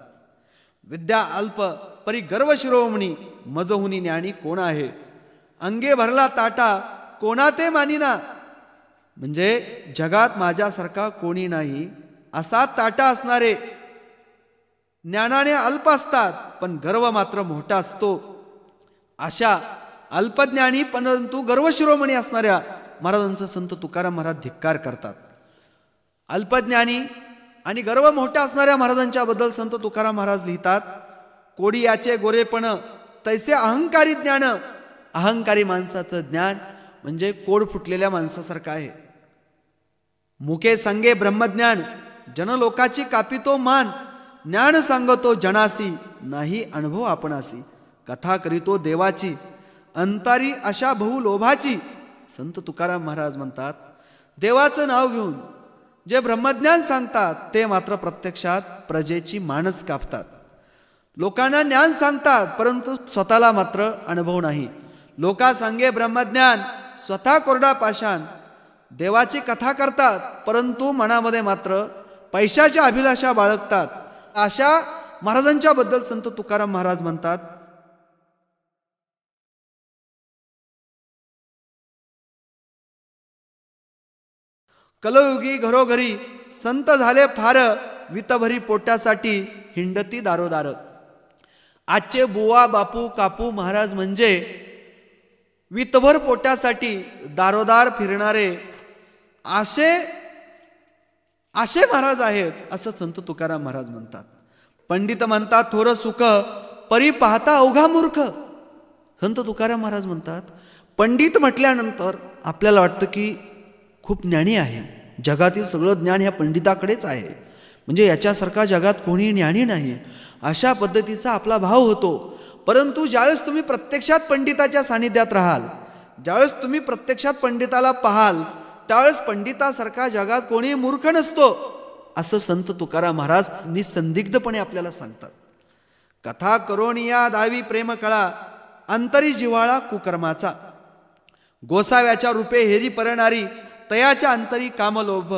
विद्या अल्प परी गर्व शिरोमणी मजहुनी ज्ञानी कोण आहे अंगे भरला ताटा कोणा ते मानिना म्हणजे जगात माझ्यासारखा कोणी नाही असा ताटा असणारे ज्ञानाने अल्प असतात पण गर्व मात्र मोठा असतो अशा अल्पज्ञानी परंतु गर्वशिरोमणी असणाऱ्या महाराजांचा संत तुकाराम महाराज धिक्कार करतात अल्पज्ञानी आणि गर्व मोठा असणाऱ्या महाराजांच्या बद्दल संत तुकाराम महाराज लिहितात कोडी याचे गोरेपण तैसे अहंकारी ज्ञान अहंकारी माणसाचं ज्ञान म्हणजे कोड फुटलेल्या माणसासारखं आहे मुके संगे ब्रह्मज्ञान जनलोकाची कापितो मान ज्ञान सांगतो जनासी नाही अनुभव आपणासी कथा करीतो देवाची अंतारी अशा बहु लोभाची संत तुकाराम महाराज म्हणतात देवाचं नाव घेऊन जे ब्रह्मज्ञान सांगतात ते मात्र प्रत्यक्षात प्रजेची माणस कापतात लोकांना ज्ञान सांगतात परंतु स्वतःला मात्र अनुभव नाही लोका सांगे ब्रह्मज्ञान स्वतः कोरडा पाषाण देवाची कथा करतात परंतु मनामध्ये मात्र पैशाच्या अभिलाषा बाळगतात अशा महाराजांच्या बद्दल संत तुकाराम महाराज म्हणतात कलयुगी घरोघरी संत झाले फार वितभरी पोट्यासाठी हिंडती दारोदार आजचे बुवा बापू कापू महाराज म्हणजे वितभर पोट्यासाठी दारोदार फिरणारे असे असे महाराज आहेत असं संत तुकाराम महाराज म्हणतात पंडित म्हणतात थोरं सुख परी पाहता अवघा मूर्ख संत तुकाराम महाराज म्हणतात पंडित म्हटल्यानंतर आपल्याला वाटतं की खूप ज्ञानी आहे जगातील सगळं ज्ञान ह्या पंडिताकडेच आहे म्हणजे याच्यासारखा जगात कोणी ज्ञानी नाही अशा पद्धतीचा आपला भाव होतो परंतु ज्यावेळेस तुम्ही प्रत्यक्षात पंडिताच्या सानिध्यात राहाल ज्यावेळेस तुम्ही प्रत्यक्षात पंडिताला पाहाल त्यावेळेस पंडितासारखा जगात कोणी मूर्ख नसतो असं संत तुकाराम महाराज निसंदिग्धपणे आपल्याला सांगतात कथा या दावी प्रेम कळा अंतरी जिव्हाळा कुकर्माचा गोसाव्याच्या रूपे हेरी परणारी तयाच्या अंतरी कामलोभ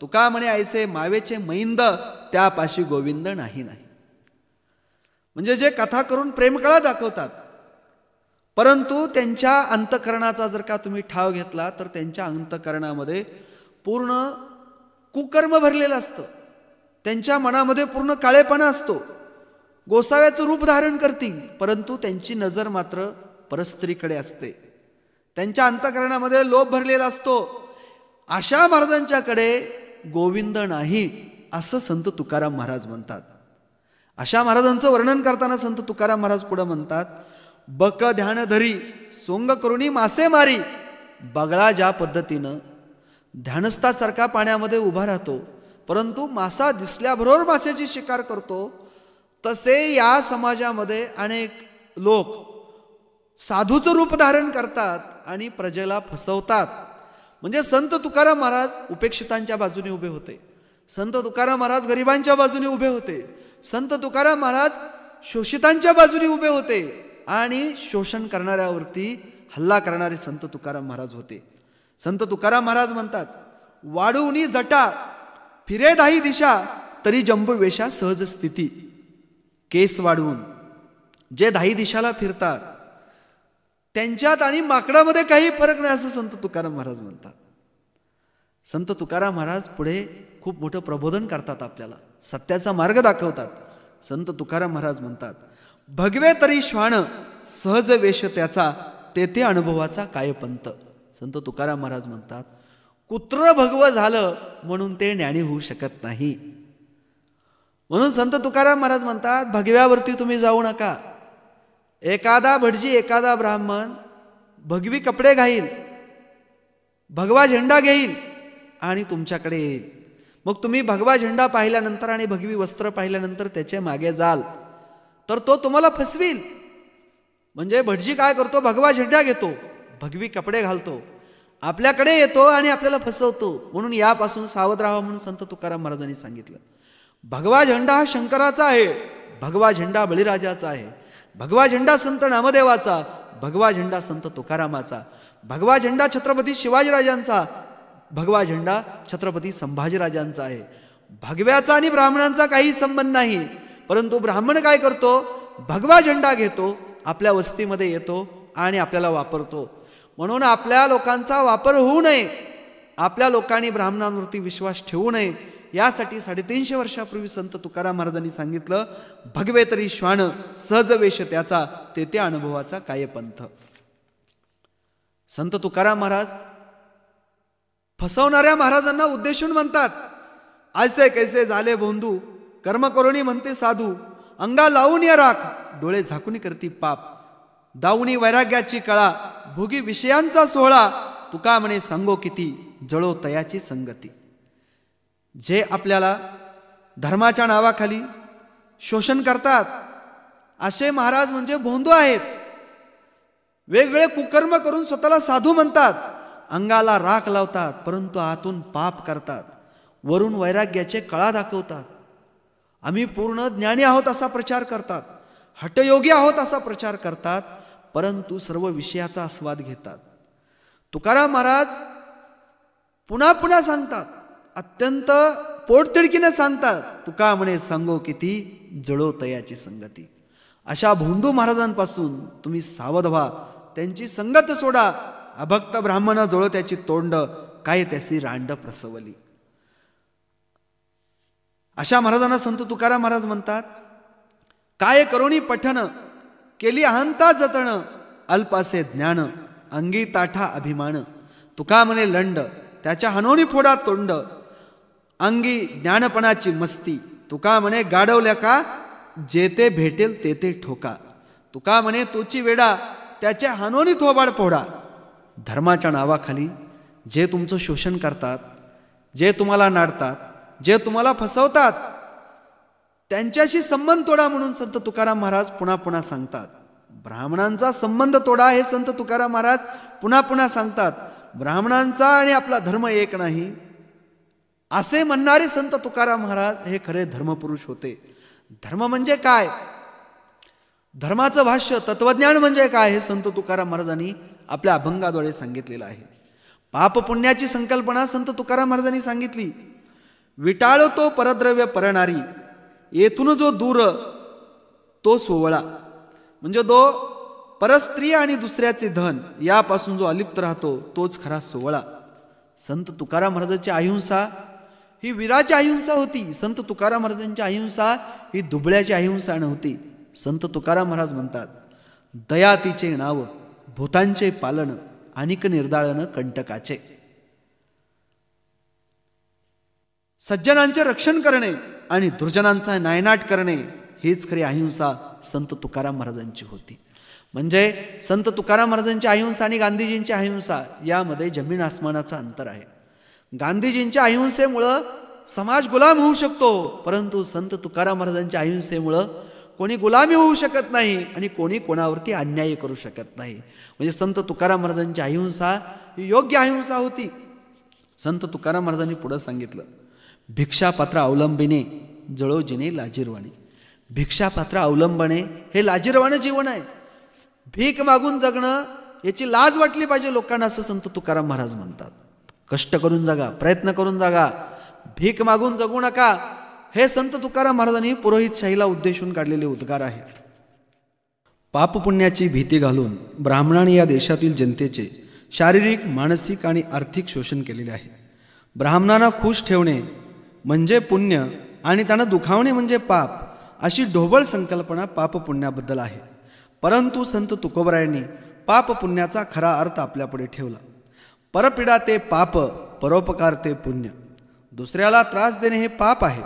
तुका म्हणे ऐसे मावेचे मैंद त्यापाशी गोविंद नाही नाही म्हणजे जे कथा करून प्रेमकळा दाखवतात परंतु त्यांच्या अंतकरणाचा जर का तुम्ही ठाव घेतला तर त्यांच्या अंतकरणामध्ये पूर्ण कुकर्म भरलेलं असतं त्यांच्या मनामध्ये पूर्ण काळेपणा असतो गोसाव्याचं रूप धारण करतील परंतु त्यांची नजर मात्र परस्त्रीकडे असते त्यांच्या अंतकरणामध्ये लोभ भरलेला असतो अशा महाराजांच्याकडे गोविंद नाही असं संत तुकाराम महाराज म्हणतात अशा महाराजांचं वर्णन करताना संत तुकाराम महाराज पुढं म्हणतात बक ध्यान धरी सोंग करुणी मासेमारी बगळा ज्या पद्धतीनं ध्यानस्थासारखा पाण्यामध्ये उभा राहतो परंतु मासा दिसल्याबरोबर मासेची शिकार करतो तसे या समाजामध्ये अनेक लोक साधूचं रूप धारण करतात आणि प्रजेला फसवतात म्हणजे संत तुकाराम महाराज उपेक्षितांच्या बाजूने उभे होते संत तुकाराम महाराज गरिबांच्या बाजूने उभे होते संत तुकाराम महाराज शोषितांच्या बाजूने उभे होते आणि शोषण करणाऱ्यावरती हल्ला करणारे संत तुकाराम महाराज होते संत तुकाराम महाराज म्हणतात वाढूनी जटा फिरे फिरेदाही दिशा तरी जंबुवेशा सहज स्थिती केस वाढवून जे दाही दिशाला फिरतात त्यांच्यात आणि माकडामध्ये काही फरक नाही असं संत तुकाराम महाराज म्हणतात संत तुकाराम महाराज पुढे खूप मोठं प्रबोधन करतात आपल्याला सत्याचा मार्ग दाखवतात संत तुकाराम महाराज म्हणतात भगवे तरी श्वान सहज वेश त्याचा तेथे अनुभवाचा काय पंत संत तुकाराम महाराज म्हणतात कुत्र भगव झालं म्हणून ते ज्ञानी होऊ शकत नाही म्हणून संत तुकाराम महाराज म्हणतात भगव्यावरती तुम्ही जाऊ नका एखादा भटजी एखादा ब्राह्मण भगवी कपडे घाईल भगवा झेंडा घेईल आणि तुमच्याकडे येईल मग तुम्ही भगवा झेंडा पाहिल्यानंतर आणि भगवी वस्त्र पाहिल्यानंतर त्याच्या मागे जाल तर तो तुम्हाला फसवील म्हणजे भटजी काय करतो भगवा झेंडा घेतो भगवी कपडे घालतो आपल्याकडे येतो आणि आपल्याला फसवतो म्हणून यापासून सावध राहा म्हणून संत तुकाराम महाराजांनी सांगितलं भगवा झेंडा हा शंकराचा आहे भगवा झेंडा बळीराजाचा आहे भगवा झेंडा संत नामदेवाचा भगवा झेंडा संत तुकारामाचा भगवा झेंडा छत्रपती शिवाजीराजांचा भगवा झेंडा छत्रपती संभाजीराजांचा आहे भगव्याचा आणि ब्राह्मणांचा काही संबंध नाही परंतु ब्राह्मण काय करतो भगवा झेंडा घेतो आपल्या वस्तीमध्ये येतो आणि आपल्याला वापरतो म्हणून आपल्या लोकांचा वापर होऊ नये आपल्या लोकांनी ब्राह्मणांवरती विश्वास ठेवू नये यासाठी साडेतीनशे वर्षापूर्वी संत तुकाराम महाराजांनी सांगितलं भगवे तरी श्वान सहज वेश त्याचा ते त्या अनुभवाचा काय पंथ संत तुकाराम महाराज फसवणाऱ्या महाराजांना उद्देशून म्हणतात आयसे कैसे झाले बोंधू कर्मकरुणी म्हणते साधू अंगा लावून या राख डोळे झाकून करती पाप दाऊनी वैराग्याची कळा भोगी विषयांचा सोहळा तुका म्हणे सांगो किती जळो तयाची संगती जे आपल्याला धर्माच्या नावाखाली शोषण करतात असे महाराज म्हणजे भोंदू आहेत वेगवेगळे कुकर्म करून स्वतःला साधू म्हणतात अंगाला राख लावतात परंतु आतून पाप करतात वरून वैराग्याचे कळा दाखवतात आम्ही पूर्ण ज्ञानी आहोत असा प्रचार करतात हटयोगी आहोत असा प्रचार करतात परंतु सर्व विषयाचा आस्वाद घेतात तुकाराम महाराज पुन्हा पुन्हा सांगतात अत्यंत पोटतिडकीने सांगतात तुका म्हणे सांगो किती जळो तयाची संगती अशा भोंदू महाराजांपासून तुम्ही सावध व्हा त्यांची संगत सोडा अभक्त ब्राह्मण जळो त्याची तोंड काय त्याची रांड प्रसवली अशा महाराजांना संत तुकाराम महाराज म्हणतात काय करुणी पठन केली अहंता जतण अल्पासे ज्ञान अंगी ताठा अभिमान तुका म्हणे लंड त्याच्या हनोनी फोडा तोंड अंगी ज्ञानपणाची मस्ती तुका म्हणे गाडवल्या का जेते भेटेल तेथे ठोका तुका म्हणे तुची वेडा त्याच्या हनोनी थोबाड फोडा धर्माच्या नावाखाली जे तुमचं शोषण करतात जे तुम्हाला नाडतात जे तुम्हाला फसवतात त्यांच्याशी संबंध तोडा म्हणून संत तुकाराम महाराज पुन्हा पुन्हा सांगतात ब्राह्मणांचा संबंध तोडा हे संत तुकाराम महाराज पुन्हा पुन्हा सांगतात ब्राह्मणांचा आणि आपला धर्म एक नाही असे म्हणणारे संत तुकाराम महाराज हे खरे धर्मपुरुष होते धर्म म्हणजे काय धर्माचं भाष्य तत्वज्ञान म्हणजे काय हे संत तुकाराम महाराजांनी आपल्या अभंगाद्वारे सांगितलेलं आहे पाप पुण्याची संकल्पना संत तुकाराम महाराजांनी सांगितली विटाळतो परद्रव्य परणारी येथून जो दूर तो सोवळा म्हणजे तो परस्त्री आणि दुसऱ्याचे धन यापासून जो अलिप्त राहतो तोच खरा सोवळा संत तुकाराम महाराजांची अहिंसा ही वीराची अहिंसा होती संत तुकाराम महाराजांची अहिंसा ही दुबळ्याची अहिंसा नव्हती संत तुकाराम महाराज म्हणतात दया तिचे नाव भूतांचे पालन आणिक निर्दाळनं कंटकाचे सज्जनांचे रक्षण करणे आणि दुर्जनांचा नायनाट करणे हीच खरी अहिंसा संत तुकाराम महाराजांची होती म्हणजे संत तुकाराम महाराजांची अहिंसा आणि गांधीजींची अहिंसा यामध्ये जमीन आसमानाचा अंतर आहे गांधीजींच्या अहिंसेमुळं समाज गुलाम होऊ शकतो परंतु संत तुकाराम महाराजांच्या अहिंसेमुळं कोणी गुलामी होऊ शकत नाही आणि कोणी कोणावरती अन्याय करू शकत नाही म्हणजे संत तुकाराम महाराजांची अहिंसा ही योग्य अहिंसा होती संत तुकाराम महाराजांनी पुढं सांगितलं भिक्षापात्र अवलंबिने जळोजिने लाजीरवाणे भिक्षापात्र अवलंबणे हे लाजीरवाणे जीवन आहे भीक मागून जगणं याची लाज वाटली पाहिजे लोकांना असं संत तुकाराम महाराज म्हणतात कष्ट करून जागा प्रयत्न करून जागा भीक मागून जगू नका हे संत तुकाराम महाराजांनी पुरोहितशाहीला उद्देशून काढलेले उद्गार आहे पुण्याची भीती घालून ब्राह्मणाने या देशातील जनतेचे शारीरिक मानसिक आणि आर्थिक शोषण केलेले आहे ब्राह्मणांना खुश ठेवणे म्हणजे पुण्य आणि त्यांना दुखावणे म्हणजे पाप अशी ढोबळ संकल्पना पाप पुण्याबद्दल आहे परंतु संत तुकोबरायांनी पाप पुण्याचा खरा अर्थ आपल्यापुढे ठेवला परपिडा ते पाप परोपकार ते पुण्य दुसऱ्याला त्रास देणे हे पाप आहे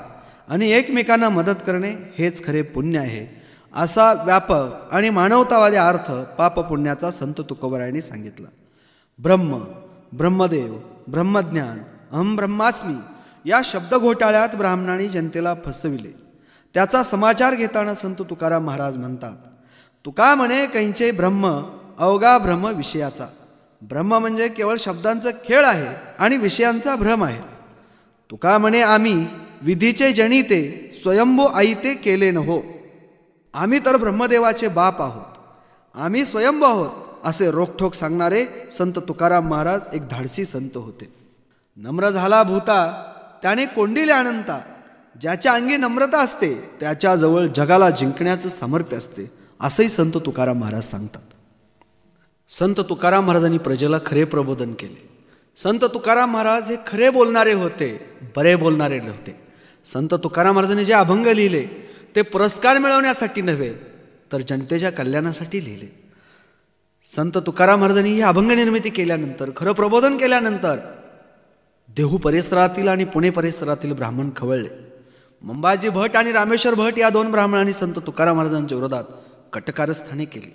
आणि एकमेकांना मदत करणे हेच खरे पुण्य आहे असा व्यापक आणि मानवतावादी अर्थ पाप पुण्याचा संत तुकोबरायांनी सांगितला ब्रह्म ब्रह्मदेव ब्रह्मज्ञान अहम ब्रह्मास्मी या शब्द घोटाळ्यात ब्राह्मणांनी जनतेला फसविले त्याचा समाचार घेताना संत तुकाराम महाराज म्हणतात तुका म्हणे कैंचे ब्रह्म अवगा भ्रम विषयाचा ब्रह्म म्हणजे केवळ शब्दांचं खेळ आहे आणि विषयांचा भ्रम आहे तुका म्हणे आम्ही विधीचे जणीते स्वयंभू आईते केले न हो आम्ही तर ब्रह्मदेवाचे बाप आहोत आम्ही स्वयंभू आहोत असे रोखठोक सांगणारे संत तुकाराम महाराज एक धाडसी संत होते नम्र झाला भूता त्याने कोंडीले ज्याच्या अंगी नम्रता असते त्याच्याजवळ जगाला जिंकण्याचं सामर्थ्य असते असंही संत तुकाराम महाराज सांगतात संत तुकाराम महाराजांनी प्रजेला खरे प्रबोधन केले संत तुकाराम महाराज हे खरे बोलणारे होते बरे बोलणारे नव्हते संत तुकाराम महाराजांनी जे अभंग लिहिले ते पुरस्कार मिळवण्यासाठी नव्हे तर जनतेच्या कल्याणासाठी लिहिले संत तुकाराम महाराजांनी ही अभंग निर्मिती केल्यानंतर खरं प्रबोधन केल्यानंतर देहू परिसरातील आणि पुणे परिसरातील ब्राह्मण खवळले मंबाजी भट आणि रामेश्वर भट या दोन ब्राह्मणांनी संत तुकाराम महाराजांच्या विरोधात कटकारस्थाने केली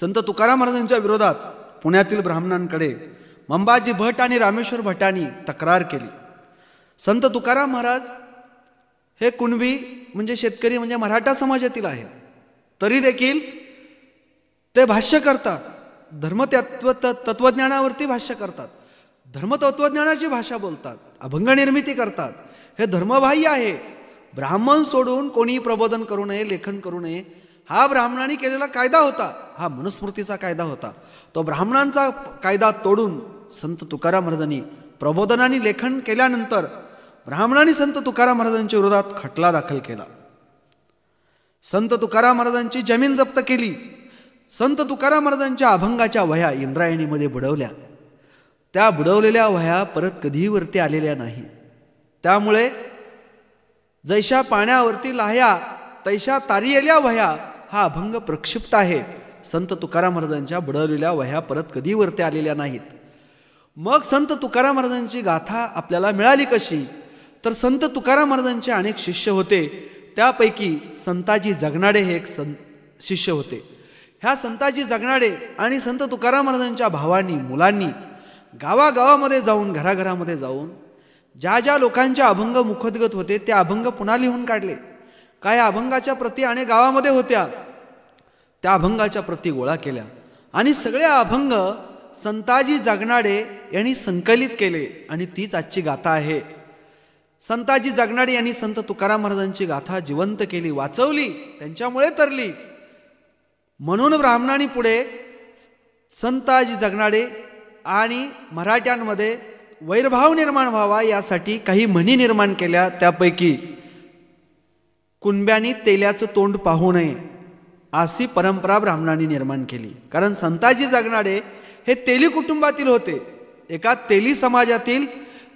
संत तुकाराम महाराजांच्या विरोधात पुण्यातील ब्राह्मणांकडे मंबाजी भट आणि रामेश्वर भटांनी तक्रार केली संत तुकाराम महाराज हे कुणबी म्हणजे शेतकरी म्हणजे मराठा समाजातील आहे तरी देखील ते भाष्य करतात धर्मतत्व तत्वज्ञानावरती भाष्य करतात धर्मतत्वज्ञानाची भाषा बोलतात अभंग निर्मिती करतात हे धर्मबाह्य आहे ब्राह्मण सोडून कोणीही प्रबोधन करू नये लेखन करू नये हा ब्राह्मणाने केलेला कायदा होता हा मनुस्मृतीचा कायदा होता तो ब्राह्मणांचा कायदा तोडून संत तुकाराम महाराजांनी प्रबोधनाने लेखन केल्यानंतर ब्राह्मणांनी संत तुकाराम महाराजांच्या विरोधात खटला दाखल केला संत तुकाराम महाराजांची जमीन जप्त केली संत तुकाराम महाराजांच्या अभंगाच्या वह्या इंद्रायणीमध्ये बुडवल्या त्या बुडवलेल्या वह्या परत कधीही वरती आलेल्या नाही त्यामुळे जैशा पाण्यावरती लाह्या तैशा तारियल्या वह्या हा अभंग प्रक्षिप्त आहे संत तुकाराम महाराजांच्या बुडवलेल्या वह्या परत कधी वरती आलेल्या नाहीत मग संत तुकाराम महाराजांची गाथा आपल्याला मिळाली कशी तर संत तुकाराम महाराजांचे अनेक शिष्य होते त्यापैकी संताजी जगनाडे हे एक सं शिष्य होते ह्या संताजी जगनाडे आणि संत तुकाराम महाराजांच्या भावांनी मुलांनी गावागावामध्ये जाऊन घराघरामध्ये जाऊन ज्या ज्या लोकांच्या अभंग मुखोद्गत होते त्या अभंग पुन्हा लिहून काढले काय अभंगाच्या प्रती आणि गावामध्ये होत्या त्या अभंगाच्या प्रती गोळा केल्या आणि सगळे अभंग संताजी जगनाडे यांनी संकलित केले आणि तीच आजची गाथा आहे संताजी जगनाडे यांनी संत तुकाराम महाराजांची गाथा जिवंत केली वाचवली त्यांच्यामुळे तरली म्हणून ब्राह्मणांनी पुढे संताजी जगनाडे आणि मराठ्यांमध्ये वैरभाव निर्माण व्हावा यासाठी काही म्हणी निर्माण केल्या त्यापैकी कुंब्यानी तेल्याचं तोंड पाहू नये अशी परंपरा ब्राह्मणांनी निर्माण केली कारण संताजी जगणारे हे तेली कुटुंबातील होते एका तेली समाजातील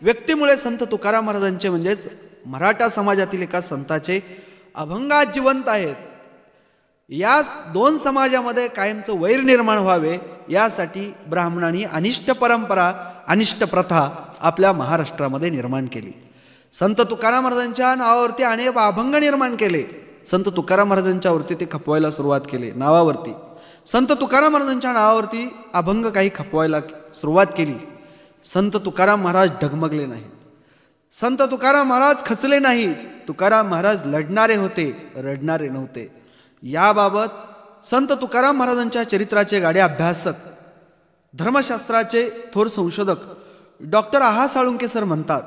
व्यक्तीमुळे संत तुकाराम महाराजांचे म्हणजेच मराठा समाजातील एका संताचे अभंगा जिवंत आहेत या दोन समाजामध्ये कायमचं वैर निर्माण व्हावे यासाठी ब्राह्मणांनी अनिष्ट परंपरा अनिष्ट प्रथा आपल्या महाराष्ट्रामध्ये निर्माण केली संत तुकाराम महाराजांच्या नावावरती अनेक अभंग निर्माण केले संत तुकाराम महाराजांच्या वरती ते खपवायला सुरुवात केली नावावरती संत तुकाराम महाराजांच्या नावावरती अभंग काही खपवायला सुरुवात केली संत तुकाराम महाराज ढगमगले नाहीत संत तुकाराम महाराज खचले नाही तुकाराम महाराज लढणारे होते रडणारे नव्हते याबाबत संत तुकाराम महाराजांच्या चरित्राचे गाडे अभ्यासक धर्मशास्त्राचे थोर संशोधक डॉक्टर आहा साळुंके सर म्हणतात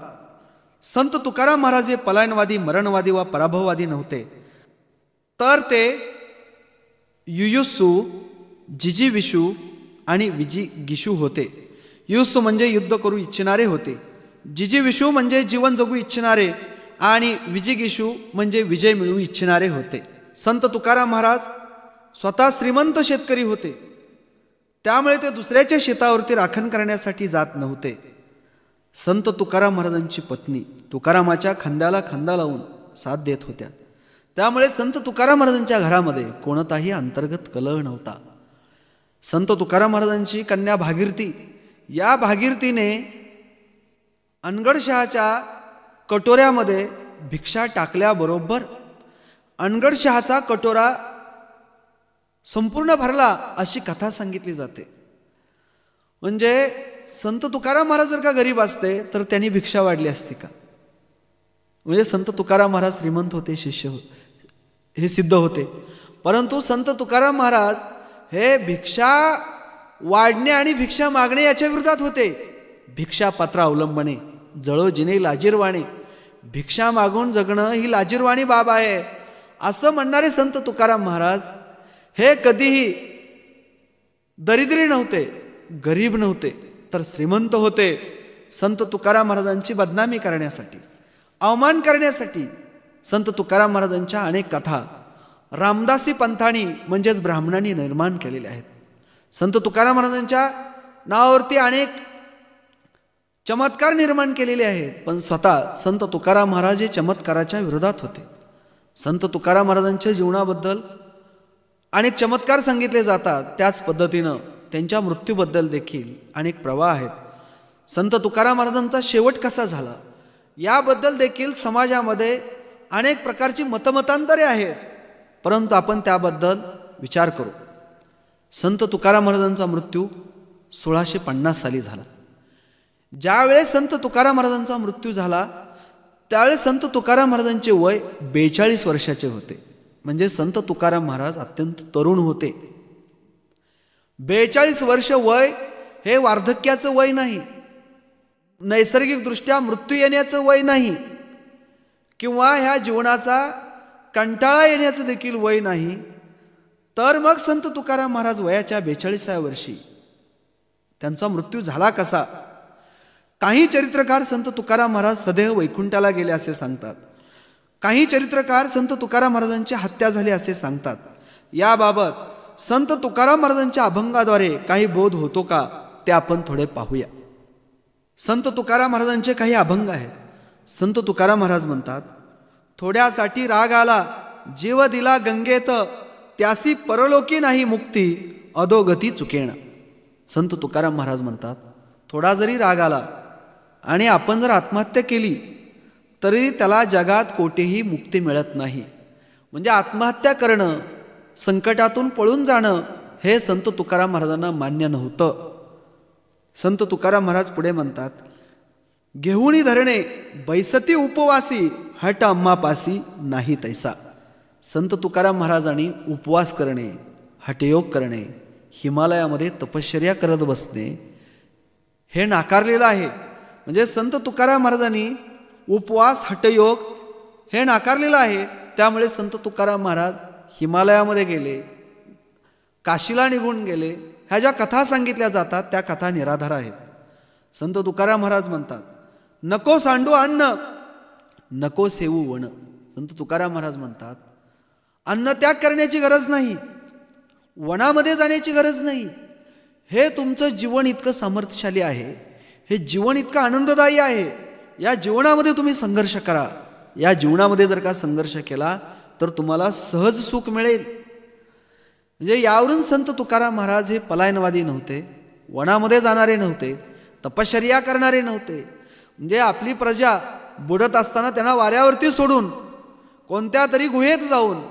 संत तुकाराम महाराज हे पलायनवादी मरणवादी व पराभववादी नव्हते तर ते युयुसू जिजी विशू आणि विजी गिशू होते युसू म्हणजे युद्ध करू इच्छिणारे होते जिजी विशू म्हणजे जीवन जगू इच्छिणारे आणि विजिगिशू म्हणजे विजय मिळवू इच्छिणारे होते संत तुकाराम महाराज स्वतः श्रीमंत शेतकरी होते त्यामुळे ते दुसऱ्याच्या शेतावरती राखण करण्यासाठी जात नव्हते संत तुकाराम महाराजांची पत्नी तुकारामाच्या खांद्याला खांदा लावून साथ देत होत्या त्यामुळे संत तुकाराम महाराजांच्या घरामध्ये कोणताही अंतर्गत कलह नव्हता संत तुकाराम महाराजांची कन्या भागीरथी या भागीरथीने अनगडशहाच्या कटोऱ्यामध्ये भिक्षा टाकल्याबरोबर अनगड शहाचा कटोरा संपूर्ण भरला अशी कथा सांगितली जाते म्हणजे संत तुकाराम महाराज जर का गरीब असते तर त्यांनी भिक्षा वाढली असती का म्हणजे संत तुकाराम महाराज श्रीमंत होते शिष्य हो-, हे सिद्ध होते परंतु संत तुकाराम महाराज हे भिक्षा वाढणे आणि भिक्षा मागणे याच्या विरोधात होते भिक्षा पात्र अवलंबणे जळो जिने लाजीरवाणी भिक्षा मागून जगणं ही लाजीरवाणी बाब आहे असं म्हणणारे संत तुकाराम महाराज हे कधीही दरिद्री नव्हते गरीब नव्हते तर श्रीमंत होते संत तुकाराम महाराजांची बदनामी करण्यासाठी अवमान करण्यासाठी संत तुकाराम महाराजांच्या अनेक कथा रामदासी पंथांनी म्हणजेच ब्राह्मणांनी निर्माण केलेल्या आहेत संत तुकाराम महाराजांच्या नावावरती अनेक चमत्कार निर्माण केलेले आहेत पण स्वतः संत तुकाराम महाराज हे चमत्काराच्या विरोधात होते संत तुकाराम महाराजांच्या जीवनाबद्दल अनेक चमत्कार सांगितले जातात त्याच पद्धतीनं त्यांच्या मृत्यूबद्दल देखील अनेक प्रवाह आहेत संत तुकाराम महाराजांचा शेवट कसा झाला याबद्दल देखील समाजामध्ये अनेक प्रकारची मतमतांतरे आहेत परंतु आपण त्याबद्दल विचार करू संत तुकाराम महाराजांचा मृत्यू सोळाशे पन्नास साली झाला ज्यावेळेस संत तुकाराम महाराजांचा मृत्यू झाला त्यावेळेस संत तुकाराम महाराजांचे वय बेचाळीस वर्षाचे होते म्हणजे संत तुकाराम महाराज अत्यंत तरुण होते बेचाळीस वर्ष वय हे वार्धक्याचं वय नाही नैसर्गिकदृष्ट्या मृत्यू येण्याचं वय नाही किंवा ह्या जीवनाचा कंटाळा येण्याचं देखील वय नाही तर मग संत तुकाराम महाराज वयाच्या बेचाळीसाव्या वर्षी त्यांचा मृत्यू झाला कसा काही चरित्रकार संत तुकाराम महाराज सदैव वैकुंठाला गेले असे सांगतात काही चरित्रकार संत तुकाराम महाराजांची हत्या झाली असे सांगतात याबाबत संत तुकाराम महाराजांच्या अभंगाद्वारे काही बोध होतो का ते आपण थोडे पाहूया संत तुकाराम महाराजांचे काही अभंग आहेत संत तुकाराम महाराज म्हणतात थोड्यासाठी राग आला जीव दिला गंगेत त्यासी परलोकी नाही मुक्ती अधोगती चुकेण संत तुकाराम महाराज म्हणतात थोडा जरी राग आला आणि आपण जर आत्महत्या केली तरी त्याला जगात कोठेही मुक्ती मिळत नाही म्हणजे आत्महत्या करणं संकटातून पळून जाणं हे संत तुकाराम महाराजांना मान्य नव्हतं संत तुकाराम महाराज पुढे म्हणतात घेऊणी धरणे बैसती उपवासी हट अम्मापासी नाही तैसा संत तुकाराम महाराजांनी उपवास करणे हटयोग करणे हिमालयामध्ये तपश्चर्या करत बसणे हे नाकारलेलं आहे म्हणजे संत तुकाराम महाराजांनी उपवास हटयोग हे नाकारलेलं आहे त्यामुळे संत तुकाराम महाराज हिमालयामध्ये गेले काशीला निघून गेले ह्या ज्या कथा सांगितल्या जातात त्या कथा निराधार आहेत संत तुकाराम महाराज म्हणतात नको सांडू अन्न नको सेवू वण संत तुकाराम महाराज म्हणतात अन्न त्याग करण्याची गरज नाही वनामध्ये जाण्याची गरज नाही हे तुमचं जीवन इतकं सामर्थ्यशाली आहे हे जीवन इतकं आनंददायी आहे या जीवनामध्ये तुम्ही संघर्ष करा या जीवनामध्ये जर का संघर्ष केला तर तुम्हाला सहज सुख मिळेल म्हणजे यावरून संत तुकाराम महाराज हे पलायनवादी नव्हते वनामध्ये जाणारे नव्हते तपश्चर्या करणारे नव्हते म्हणजे आपली प्रजा बुडत असताना त्यांना वाऱ्यावरती सोडून कोणत्या तरी गुहेत जाऊन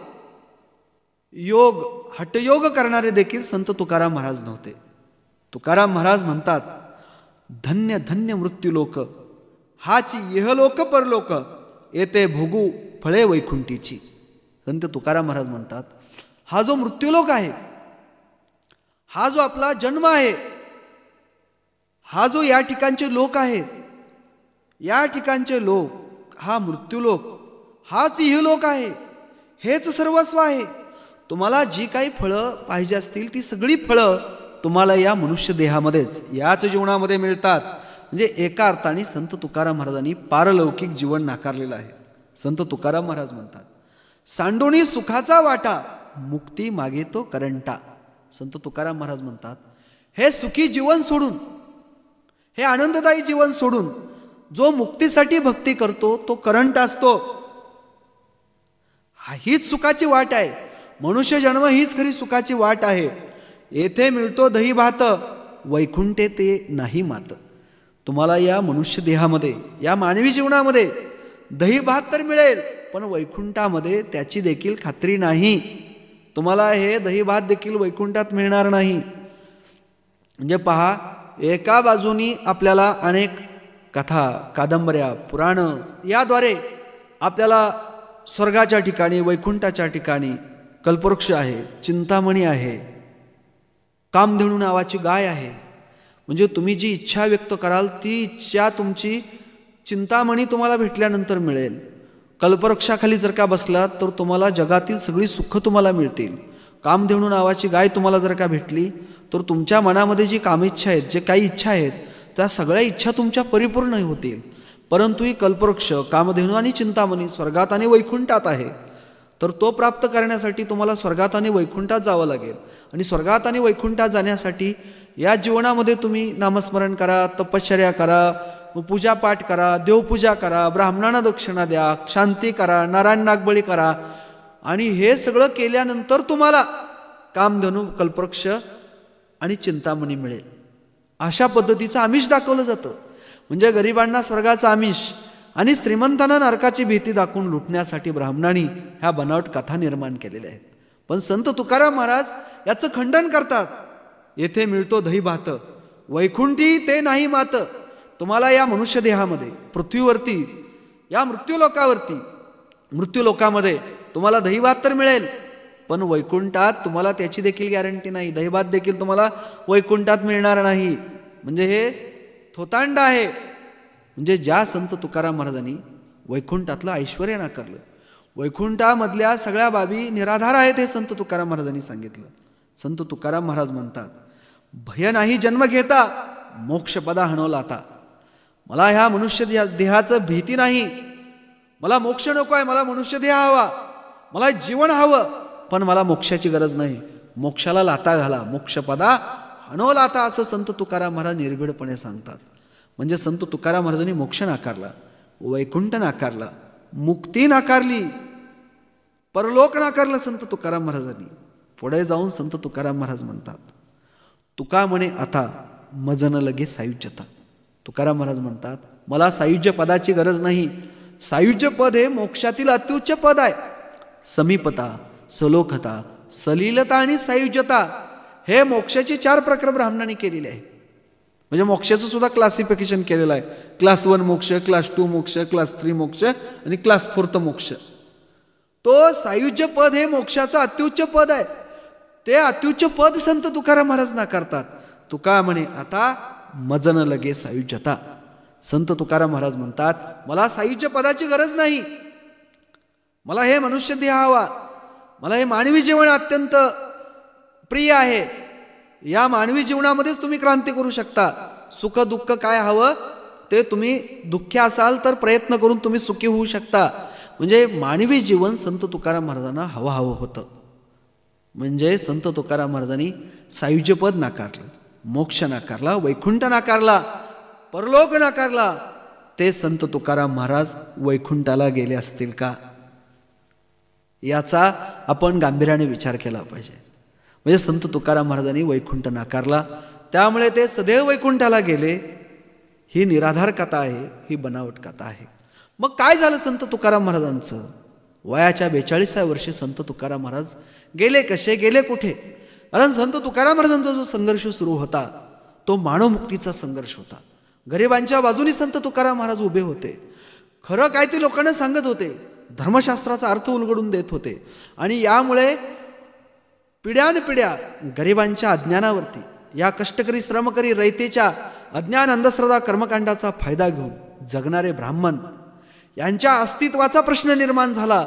योग हटयोग करणारे देखील संत तुकाराम महाराज नव्हते तुकाराम महाराज म्हणतात धन्य धन्य मृत्यूलोक हाच यहलोक परलोक येते भोगू फळे वैकुंठीची संत तुकाराम महाराज म्हणतात हा जो मृत्यूलोक आहे हा जो आपला जन्म आहे हा जो या ठिकाणचे लोक आहेत या ठिकाणचे लोक हा मृत्यूलोक हाच इहलोक आहे हेच सर्वस्व आहे तुम्हाला जी काही फळं पाहिजे असतील ती सगळी फळं तुम्हाला या मनुष्य देहामध्येच याच जीवनामध्ये मिळतात म्हणजे एका अर्थाने संत तुकाराम महाराजांनी पारलौकिक जीवन नाकारलेलं आहे संत तुकाराम महाराज म्हणतात सांडोणी सुखाचा वाटा मुक्ती मागे तो करंटा संत तुकाराम महाराज म्हणतात हे सुखी जीवन सोडून हे आनंददायी जीवन सोडून जो मुक्तीसाठी भक्ती करतो तो करंट असतो हीच सुखाची वाट आहे मनुष्य जन्म हीच खरी सुखाची वाट आहे येथे मिळतो दही भात वैकुंठे ते नाही मात तुम्हाला या मनुष्य देहामध्ये या मानवी जीवनामध्ये दही भात तर मिळेल पण वैकुंठामध्ये त्याची देखील खात्री नाही तुम्हाला हे दही भात देखील वैकुंठात मिळणार नाही म्हणजे पहा एका बाजूनी आपल्याला अनेक कथा कादंबऱ्या पुराणं याद्वारे आपल्याला स्वर्गाच्या ठिकाणी वैकुंठाच्या ठिकाणी कल्पवृक्ष आहे चिंतामणी आहे कामधेणू नावाची गाय आहे म्हणजे तुम्ही जी इच्छा व्यक्त कराल ती इच्छा तुमची चिंतामणी तुम्हाला भेटल्यानंतर मिळेल कल्पवृक्षाखाली जर का बसलात तर तुम्हाला जगातील सगळी सुखं तुम्हाला मिळतील कामधेणू नावाची गाय तुम्हाला जर का भेटली तर तुमच्या मनामध्ये जी कामेच्छा आहेत जे काही इच्छा आहेत त्या सगळ्या इच्छा तुमच्या परिपूर्ण होतील परंतु ही कल्पवृक्ष कामधेनू आणि चिंतामणी स्वर्गात आणि वैकुंठात आहे तर तो प्राप्त करण्यासाठी तुम्हाला स्वर्गात आणि वैकुंठात जावं लागेल आणि स्वर्गात आणि वैकुंठात जाण्यासाठी या जीवनामध्ये तुम्ही नामस्मरण करा तपश्चर्या करा पूजापाठ करा देवपूजा करा ब्राह्मणांना दक्षिणा द्या शांती करा नारायण नागबळी करा आणि हे सगळं केल्यानंतर तुम्हाला कामधनू कल्पवृक्ष आणि चिंतामणी मिळेल अशा पद्धतीचं आमिष दाखवलं जातं म्हणजे गरिबांना स्वर्गाचं आमिष आणि श्रीमंतांना नरकाची भीती दाखवून लुटण्यासाठी ब्राह्मणांनी ह्या बनावट कथा निर्माण केलेल्या आहेत पण संत तुकाराम महाराज याचं खंडन करतात येथे मिळतो दही भात वैकुंठी ते नाही मात तुम्हाला या मनुष्य देहामध्ये पृथ्वीवरती या मृत्यूलोकावरती मृत्यूलोकामध्ये तुम्हाला दहीभात तर मिळेल पण वैकुंठात तुम्हाला त्याची देखील गॅरंटी नाही दहीभात देखील तुम्हाला वैकुंठात मिळणार नाही म्हणजे हे थोतांड आहे म्हणजे ज्या संत तुकाराम महाराजांनी वैकुंठातलं ऐश्वर नाकारलं वैकुंठामधल्या सगळ्या बाबी निराधार आहेत हे संत तुकाराम महाराजांनी सांगितलं संत तुकाराम महाराज म्हणतात भय नाही जन्म घेता मोक्षपदा हणवला आता मला ह्या मनुष्य देहाचं भीती नाही मला मोक्ष नको आहे मला मनुष्य देह हवा मला जीवन हवं पण मला मोक्षाची गरज नाही मोक्षाला लाता घाला मोक्षपदा हणवला आता असं संत तुकाराम महाराज निर्भीडपणे सांगतात म्हणजे संत तुकाराम महाराजांनी मोक्ष नाकारला वैकुंठ नाकारला मुक्ती नाकारली परलोक नाकारला संत तुकाराम महाराजांनी पुढे जाऊन संत तुकाराम महाराज म्हणतात तुका म्हणे आता मजन लगे सायुज्यता तुकाराम महाराज म्हणतात मला सायुज्य पदाची गरज नाही सायुज्य पद हे मोक्षातील अत्युच्च पद आहे समीपता सलोखता सलीलता आणि सायुज्यता हे मोक्षाचे चार प्रकार ब्राह्मणांनी केलेले आहेत म्हणजे मोक्षाचं सुद्धा क्लासिफिकेशन केलेलं आहे क्लास वन मोक्ष क्लास टू मोक्ष क्लास थ्री मोक्ष आणि क्लास फोर्थ मोक्ष तो सायुज्य पद हे मोक्षाचं अत्युच्च पद आहे ते अत्युच्च पद संत तुकाराम महाराज ना करतात तुका म्हणे आता मजन लगे सायुज्यता संत तुकाराम महाराज म्हणतात मला सायुज्य पदाची गरज नाही मला हे मनुष्य देह हवा मला हे मानवी जीवन अत्यंत प्रिय आहे या मानवी जीवनामध्येच तुम्ही क्रांती करू शकता सुख दुःख काय हवं ते तुम्ही दुःखी असाल तर प्रयत्न करून तुम्ही सुखी होऊ शकता म्हणजे मानवी जीवन संत तुकाराम महाराजांना हवं हवं होतं म्हणजे संत तुकाराम महाराजांनी सायुज्यपद नाकारलं मोक्ष नाकारला वैकुंठ नाकारला परलोक नाकारला ते संत तुकाराम महाराज वैकुंठाला गेले असतील का याचा आपण गांभीर्याने विचार केला पाहिजे म्हणजे संत तुकाराम महाराजांनी वैकुंठ नाकारला त्यामुळे ते सदैव वैकुंठाला गेले ही निराधार कथा आहे ही बनावट कथा आहे मग काय झालं संत तुकाराम महाराजांचं वयाच्या बेचाळीसाव्या वर्षी संत तुकाराम महाराज गेले कसे गेले कुठे कारण संत तुकाराम महाराजांचा जो संघर्ष सुरू होता तो मानवमुक्तीचा संघर्ष होता गरिबांच्या बाजूनी संत तुकाराम महाराज उभे होते खरं काय ते लोकांना सांगत होते धर्मशास्त्राचा अर्थ उलगडून देत होते आणि यामुळे पिढ्यानपिढ्या गरिबांच्या अज्ञानावरती या कष्टकरी श्रमकरी रयतेच्या अज्ञान अंधश्रद्धा कर्मकांडाचा फायदा घेऊन जगणारे ब्राह्मण यांच्या अस्तित्वाचा प्रश्न निर्माण झाला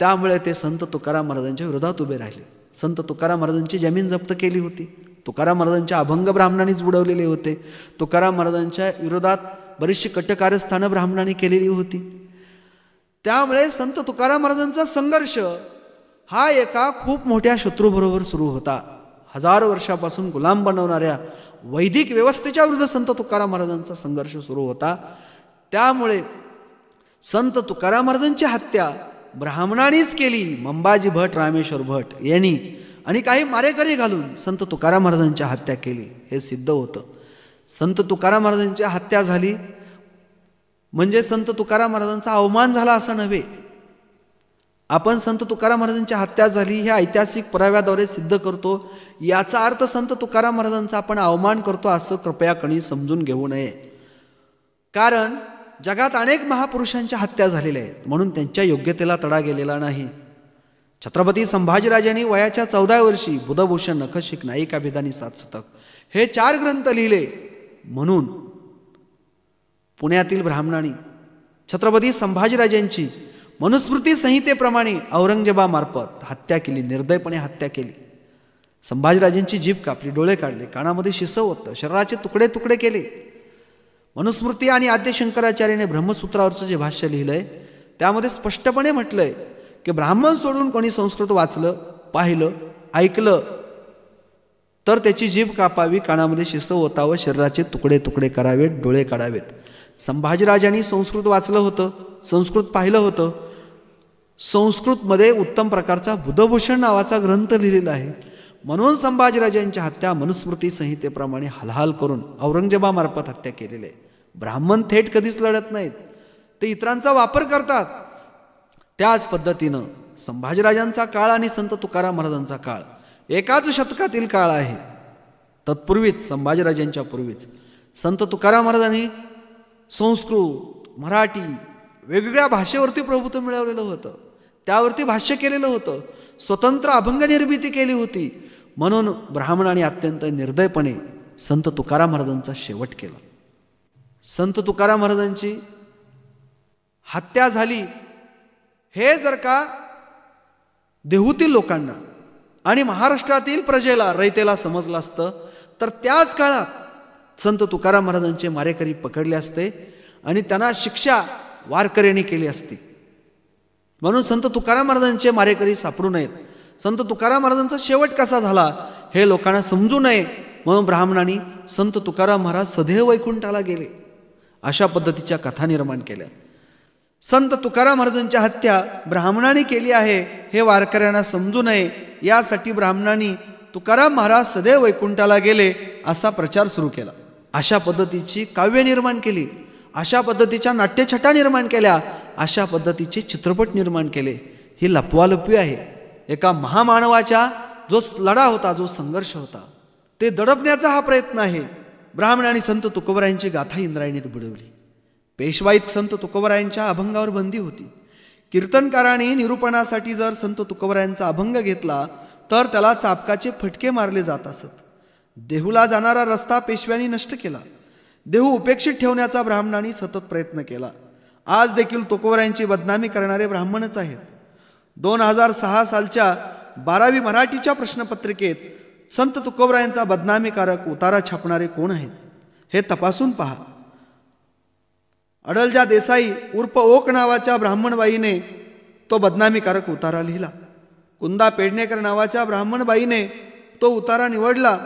त्यामुळे ते संत तुकाराम महाराजांच्या विरोधात उभे राहिले संत तुकाराम महाराजांची जमीन जप्त केली होती तुकाराम महाराजांच्या अभंग ब्राह्मणांनीच बुडवलेले होते तुकाराम महाराजांच्या विरोधात बरीचशी कार्यस्थान ब्राह्मणांनी केलेली होती त्यामुळे संत तुकाराम महाराजांचा संघर्ष हा एका खूप मोठ्या शत्रूबरोबर सुरू होता हजार वर्षापासून गुलाम बनवणाऱ्या वैदिक व्यवस्थेच्या विरुद्ध संत तुकाराम महाराजांचा संघर्ष सुरू होता त्यामुळे संत तुकाराम महाराजांची हत्या ब्राह्मणानेच केली मंबाजी भट रामेश्वर भट यांनी आणि काही मारेकरी घालून संत तुकाराम महाराजांची हत्या केली हे सिद्ध होतं संत तुकाराम महाराजांची हत्या झाली म्हणजे संत तुकाराम महाराजांचा अवमान झाला असं नव्हे आपण संत तुकाराम महाराजांची हत्या झाली हे ऐतिहासिक पुराव्याद्वारे सिद्ध करतो याचा अर्थ संत तुकाराम महाराजांचा आपण अवमान करतो असं कृपया कणी समजून घेऊ नये कारण जगात अनेक महापुरुषांच्या हत्या झालेल्या आहेत म्हणून त्यांच्या योग्यतेला तडा गेलेला नाही छत्रपती संभाजीराजांनी वयाच्या चौदा वर्षी बुधभूषण नखशिक नायिका भेदानी सात शतक हे चार ग्रंथ लिहिले म्हणून पुण्यातील ब्राह्मणांनी छत्रपती संभाजीराजांची मनुस्मृती संहितेप्रमाणे औरंगजेबामार्फत हत्या केली निर्दयपणे हत्या केली संभाजीराजेंची जीभ कापली डोळे काढले कानामध्ये शिसव होतं शरीराचे तुकडे तुकडे केले मनुस्मृती आणि आद्य शंकराचार्याने ब्रह्मसूत्रावरचं जे भाष्य लिहिलंय त्यामध्ये स्पष्टपणे म्हटलंय की ब्राह्मण सोडून कोणी संस्कृत वाचलं पाहिलं ऐकलं तर त्याची जीभ कापावी कानामध्ये शिसव ओतावं शरीराचे तुकडे तुकडे करावेत डोळे काढावेत संभाजीराजांनी संस्कृत वाचलं होतं संस्कृत पाहिलं होतं संस्कृतमध्ये उत्तम प्रकारचा बुधभूषण नावाचा ग्रंथ लिहिलेला आहे म्हणून संभाजीराजांच्या हत्या मनुस्मृती संहितेप्रमाणे हलहाल करून औरंगजेबामार्फत हत्या केलेली आहे ब्राह्मण थेट कधीच लढत नाहीत ते इतरांचा वापर करतात त्याच पद्धतीनं संभाजीराजांचा काळ आणि संत तुकाराम महाराजांचा काळ एकाच शतकातील काळ आहे तत्पूर्वीच संभाजीराजांच्या पूर्वीच संत तुकाराम महाराजांनी संस्कृत मराठी वेगवेगळ्या भाषेवरती प्रभुत्व मिळवलेलं होतं त्यावरती भाष्य केलेलं होतं स्वतंत्र अभंग निर्मिती केली होती म्हणून ब्राह्मणाने अत्यंत निर्दयपणे संत तुकाराम महाराजांचा शेवट केला संत तुकाराम महाराजांची हत्या झाली हे जर का देहूतील लोकांना आणि महाराष्ट्रातील प्रजेला रयतेला समजलं असतं तर त्याच काळात संत तुकाराम महाराजांचे मारेकरी पकडले असते आणि त्यांना शिक्षा वारकऱ्यांनी केली असती म्हणून संत तुकाराम महाराजांचे मारेकरी सापडू नयेत संत तुकाराम महाराजांचा शेवट कसा झाला हे लोकांना समजू नये म्हणून ब्राह्मणांनी संत तुकाराम महाराज सदैव वैकुंठाला गेले अशा पद्धतीच्या कथा निर्माण केल्या संत तुकाराम महाराजांच्या हत्या ब्राह्मणांनी केली आहे हे वारकऱ्यांना समजू नये यासाठी ब्राह्मणांनी तुकाराम महाराज सदैव वैकुंठाला गेले असा प्रचार सुरू केला अशा पद्धतीची काव्य निर्माण केली अशा पद्धतीच्या नाट्यछटा निर्माण केल्या अशा पद्धतीचे चित्रपट निर्माण केले ही लपवालपी आहे एका महामानवाच्या जो लढा होता जो संघर्ष होता ते दडपण्याचा हा प्रयत्न आहे ब्राह्मण आणि संत तुकोबरायांची गाथा इंद्रायणीत बुडवली पेशवाईत संत तुकोबरायांच्या अभंगावर बंदी होती कीर्तनकाराने निरूपणासाठी जर संत तुकोबरायांचा अभंग घेतला तर त्याला चापकाचे फटके मारले जात असत देहूला जाणारा रस्ता पेशव्यांनी नष्ट केला देहू उपेक्षित ठेवण्याचा ब्राह्मणांनी सतत प्रयत्न केला आज देखील तुकोबऱ्यांची बदनामी करणारे ब्राह्मणच आहेत दोन हजार सहा सालच्या बारावी मराठीच्या प्रश्नपत्रिकेत संत तुकोबरायांचा बदनामीकारक उतारा छापणारे कोण आहेत हे तपासून पहा अडलजा देसाई उर्फ ओक नावाच्या ब्राह्मणबाईने तो बदनामीकारक उतारा लिहिला कुंदा पेडणेकर नावाच्या ब्राह्मणबाईने तो उतारा निवडला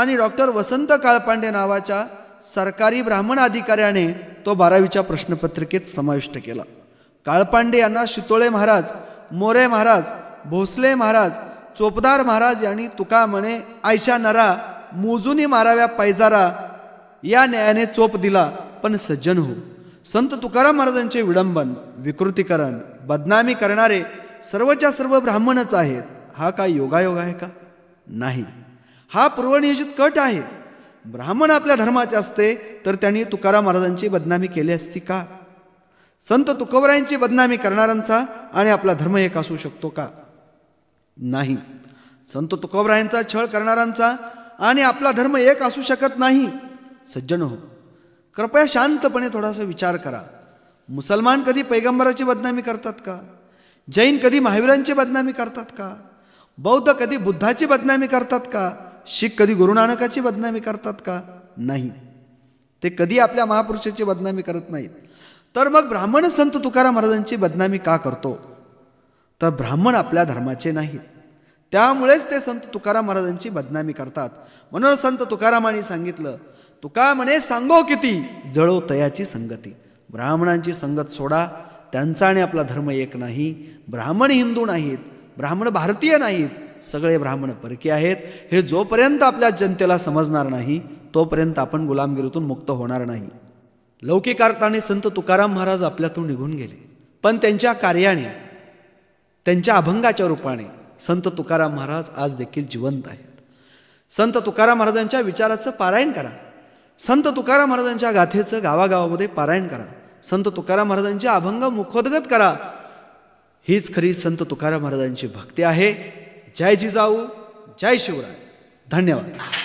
आणि डॉक्टर वसंत काळपांडे नावाच्या सरकारी ब्राह्मण अधिकाऱ्याने तो बारावीच्या प्रश्नपत्रिकेत समाविष्ट केला काळपांडे यांना शितोळे महाराज मोरे महाराज भोसले महाराज चोपदार महाराज यांनी तुका म्हणे आयशा नरा मोजुनी माराव्या पैजारा या न्यायाने चोप दिला पण सज्जन हो संत तुकाराम महाराजांचे विडंबन विकृतीकरण बदनामी करणारे सर्वच्या सर्व ब्राह्मणच आहेत हा काय योगायोग आहे का नाही हा पूर्वनियोजित कट आहे ब्राह्मण आपल्या धर्माचे असते तर त्यांनी तुकाराम महाराजांची बदनामी केली असती का संत तुकोबरायांची बदनामी करणाऱ्यांचा आणि आपला धर्म एक असू शकतो का नाही संत तुकोबरायांचा छळ करणाऱ्यांचा आणि आपला धर्म एक असू शकत नाही सज्जन हो कृपया शांतपणे थोडासा विचार करा मुसलमान कधी पैगंबराची बदनामी करतात का जैन कधी महावीरांची बदनामी करतात का बौद्ध कधी बुद्धाची बदनामी करतात का शीख कधी गुरुनानकाची बदनामी करतात का नाही ते कधी आपल्या महापुरुषाची बदनामी करत नाहीत तर मग ब्राह्मण संत तुकाराम महाराजांची बदनामी का करतो तर ब्राह्मण आपल्या धर्माचे नाहीत त्यामुळेच ते संत तुकाराम महाराजांची बदनामी करतात म्हणून संत तुकारामाने सांगितलं तुका म्हणे सांगो किती जळो तयाची संगती ब्राह्मणांची संगत सोडा त्यांचा आणि आपला धर्म एक नाही ब्राह्मण हिंदू नाहीत ब्राह्मण भारतीय नाहीत सगळे ब्राह्मण परके आहेत हे जोपर्यंत आपल्या जनतेला समजणार नाही तोपर्यंत आपण गुलामगिरीतून मुक्त होणार नाही लौकिक संत तुकाराम महाराज आपल्यातून निघून गेले पण त्यांच्या कार्याने त्यांच्या अभंगाच्या रूपाने संत तुकाराम महाराज आज देखील जिवंत आहेत संत तुकाराम महाराजांच्या विचाराचं पारायण करा संत तुकाराम महाराजांच्या गाथेचं गावागावामध्ये पारायण करा संत तुकाराम महाराजांचे अभंग मुखोद्गत करा हीच खरी संत तुकाराम महाराजांची भक्ती आहे जय जिजाऊ जय शिवराय धन्यवाद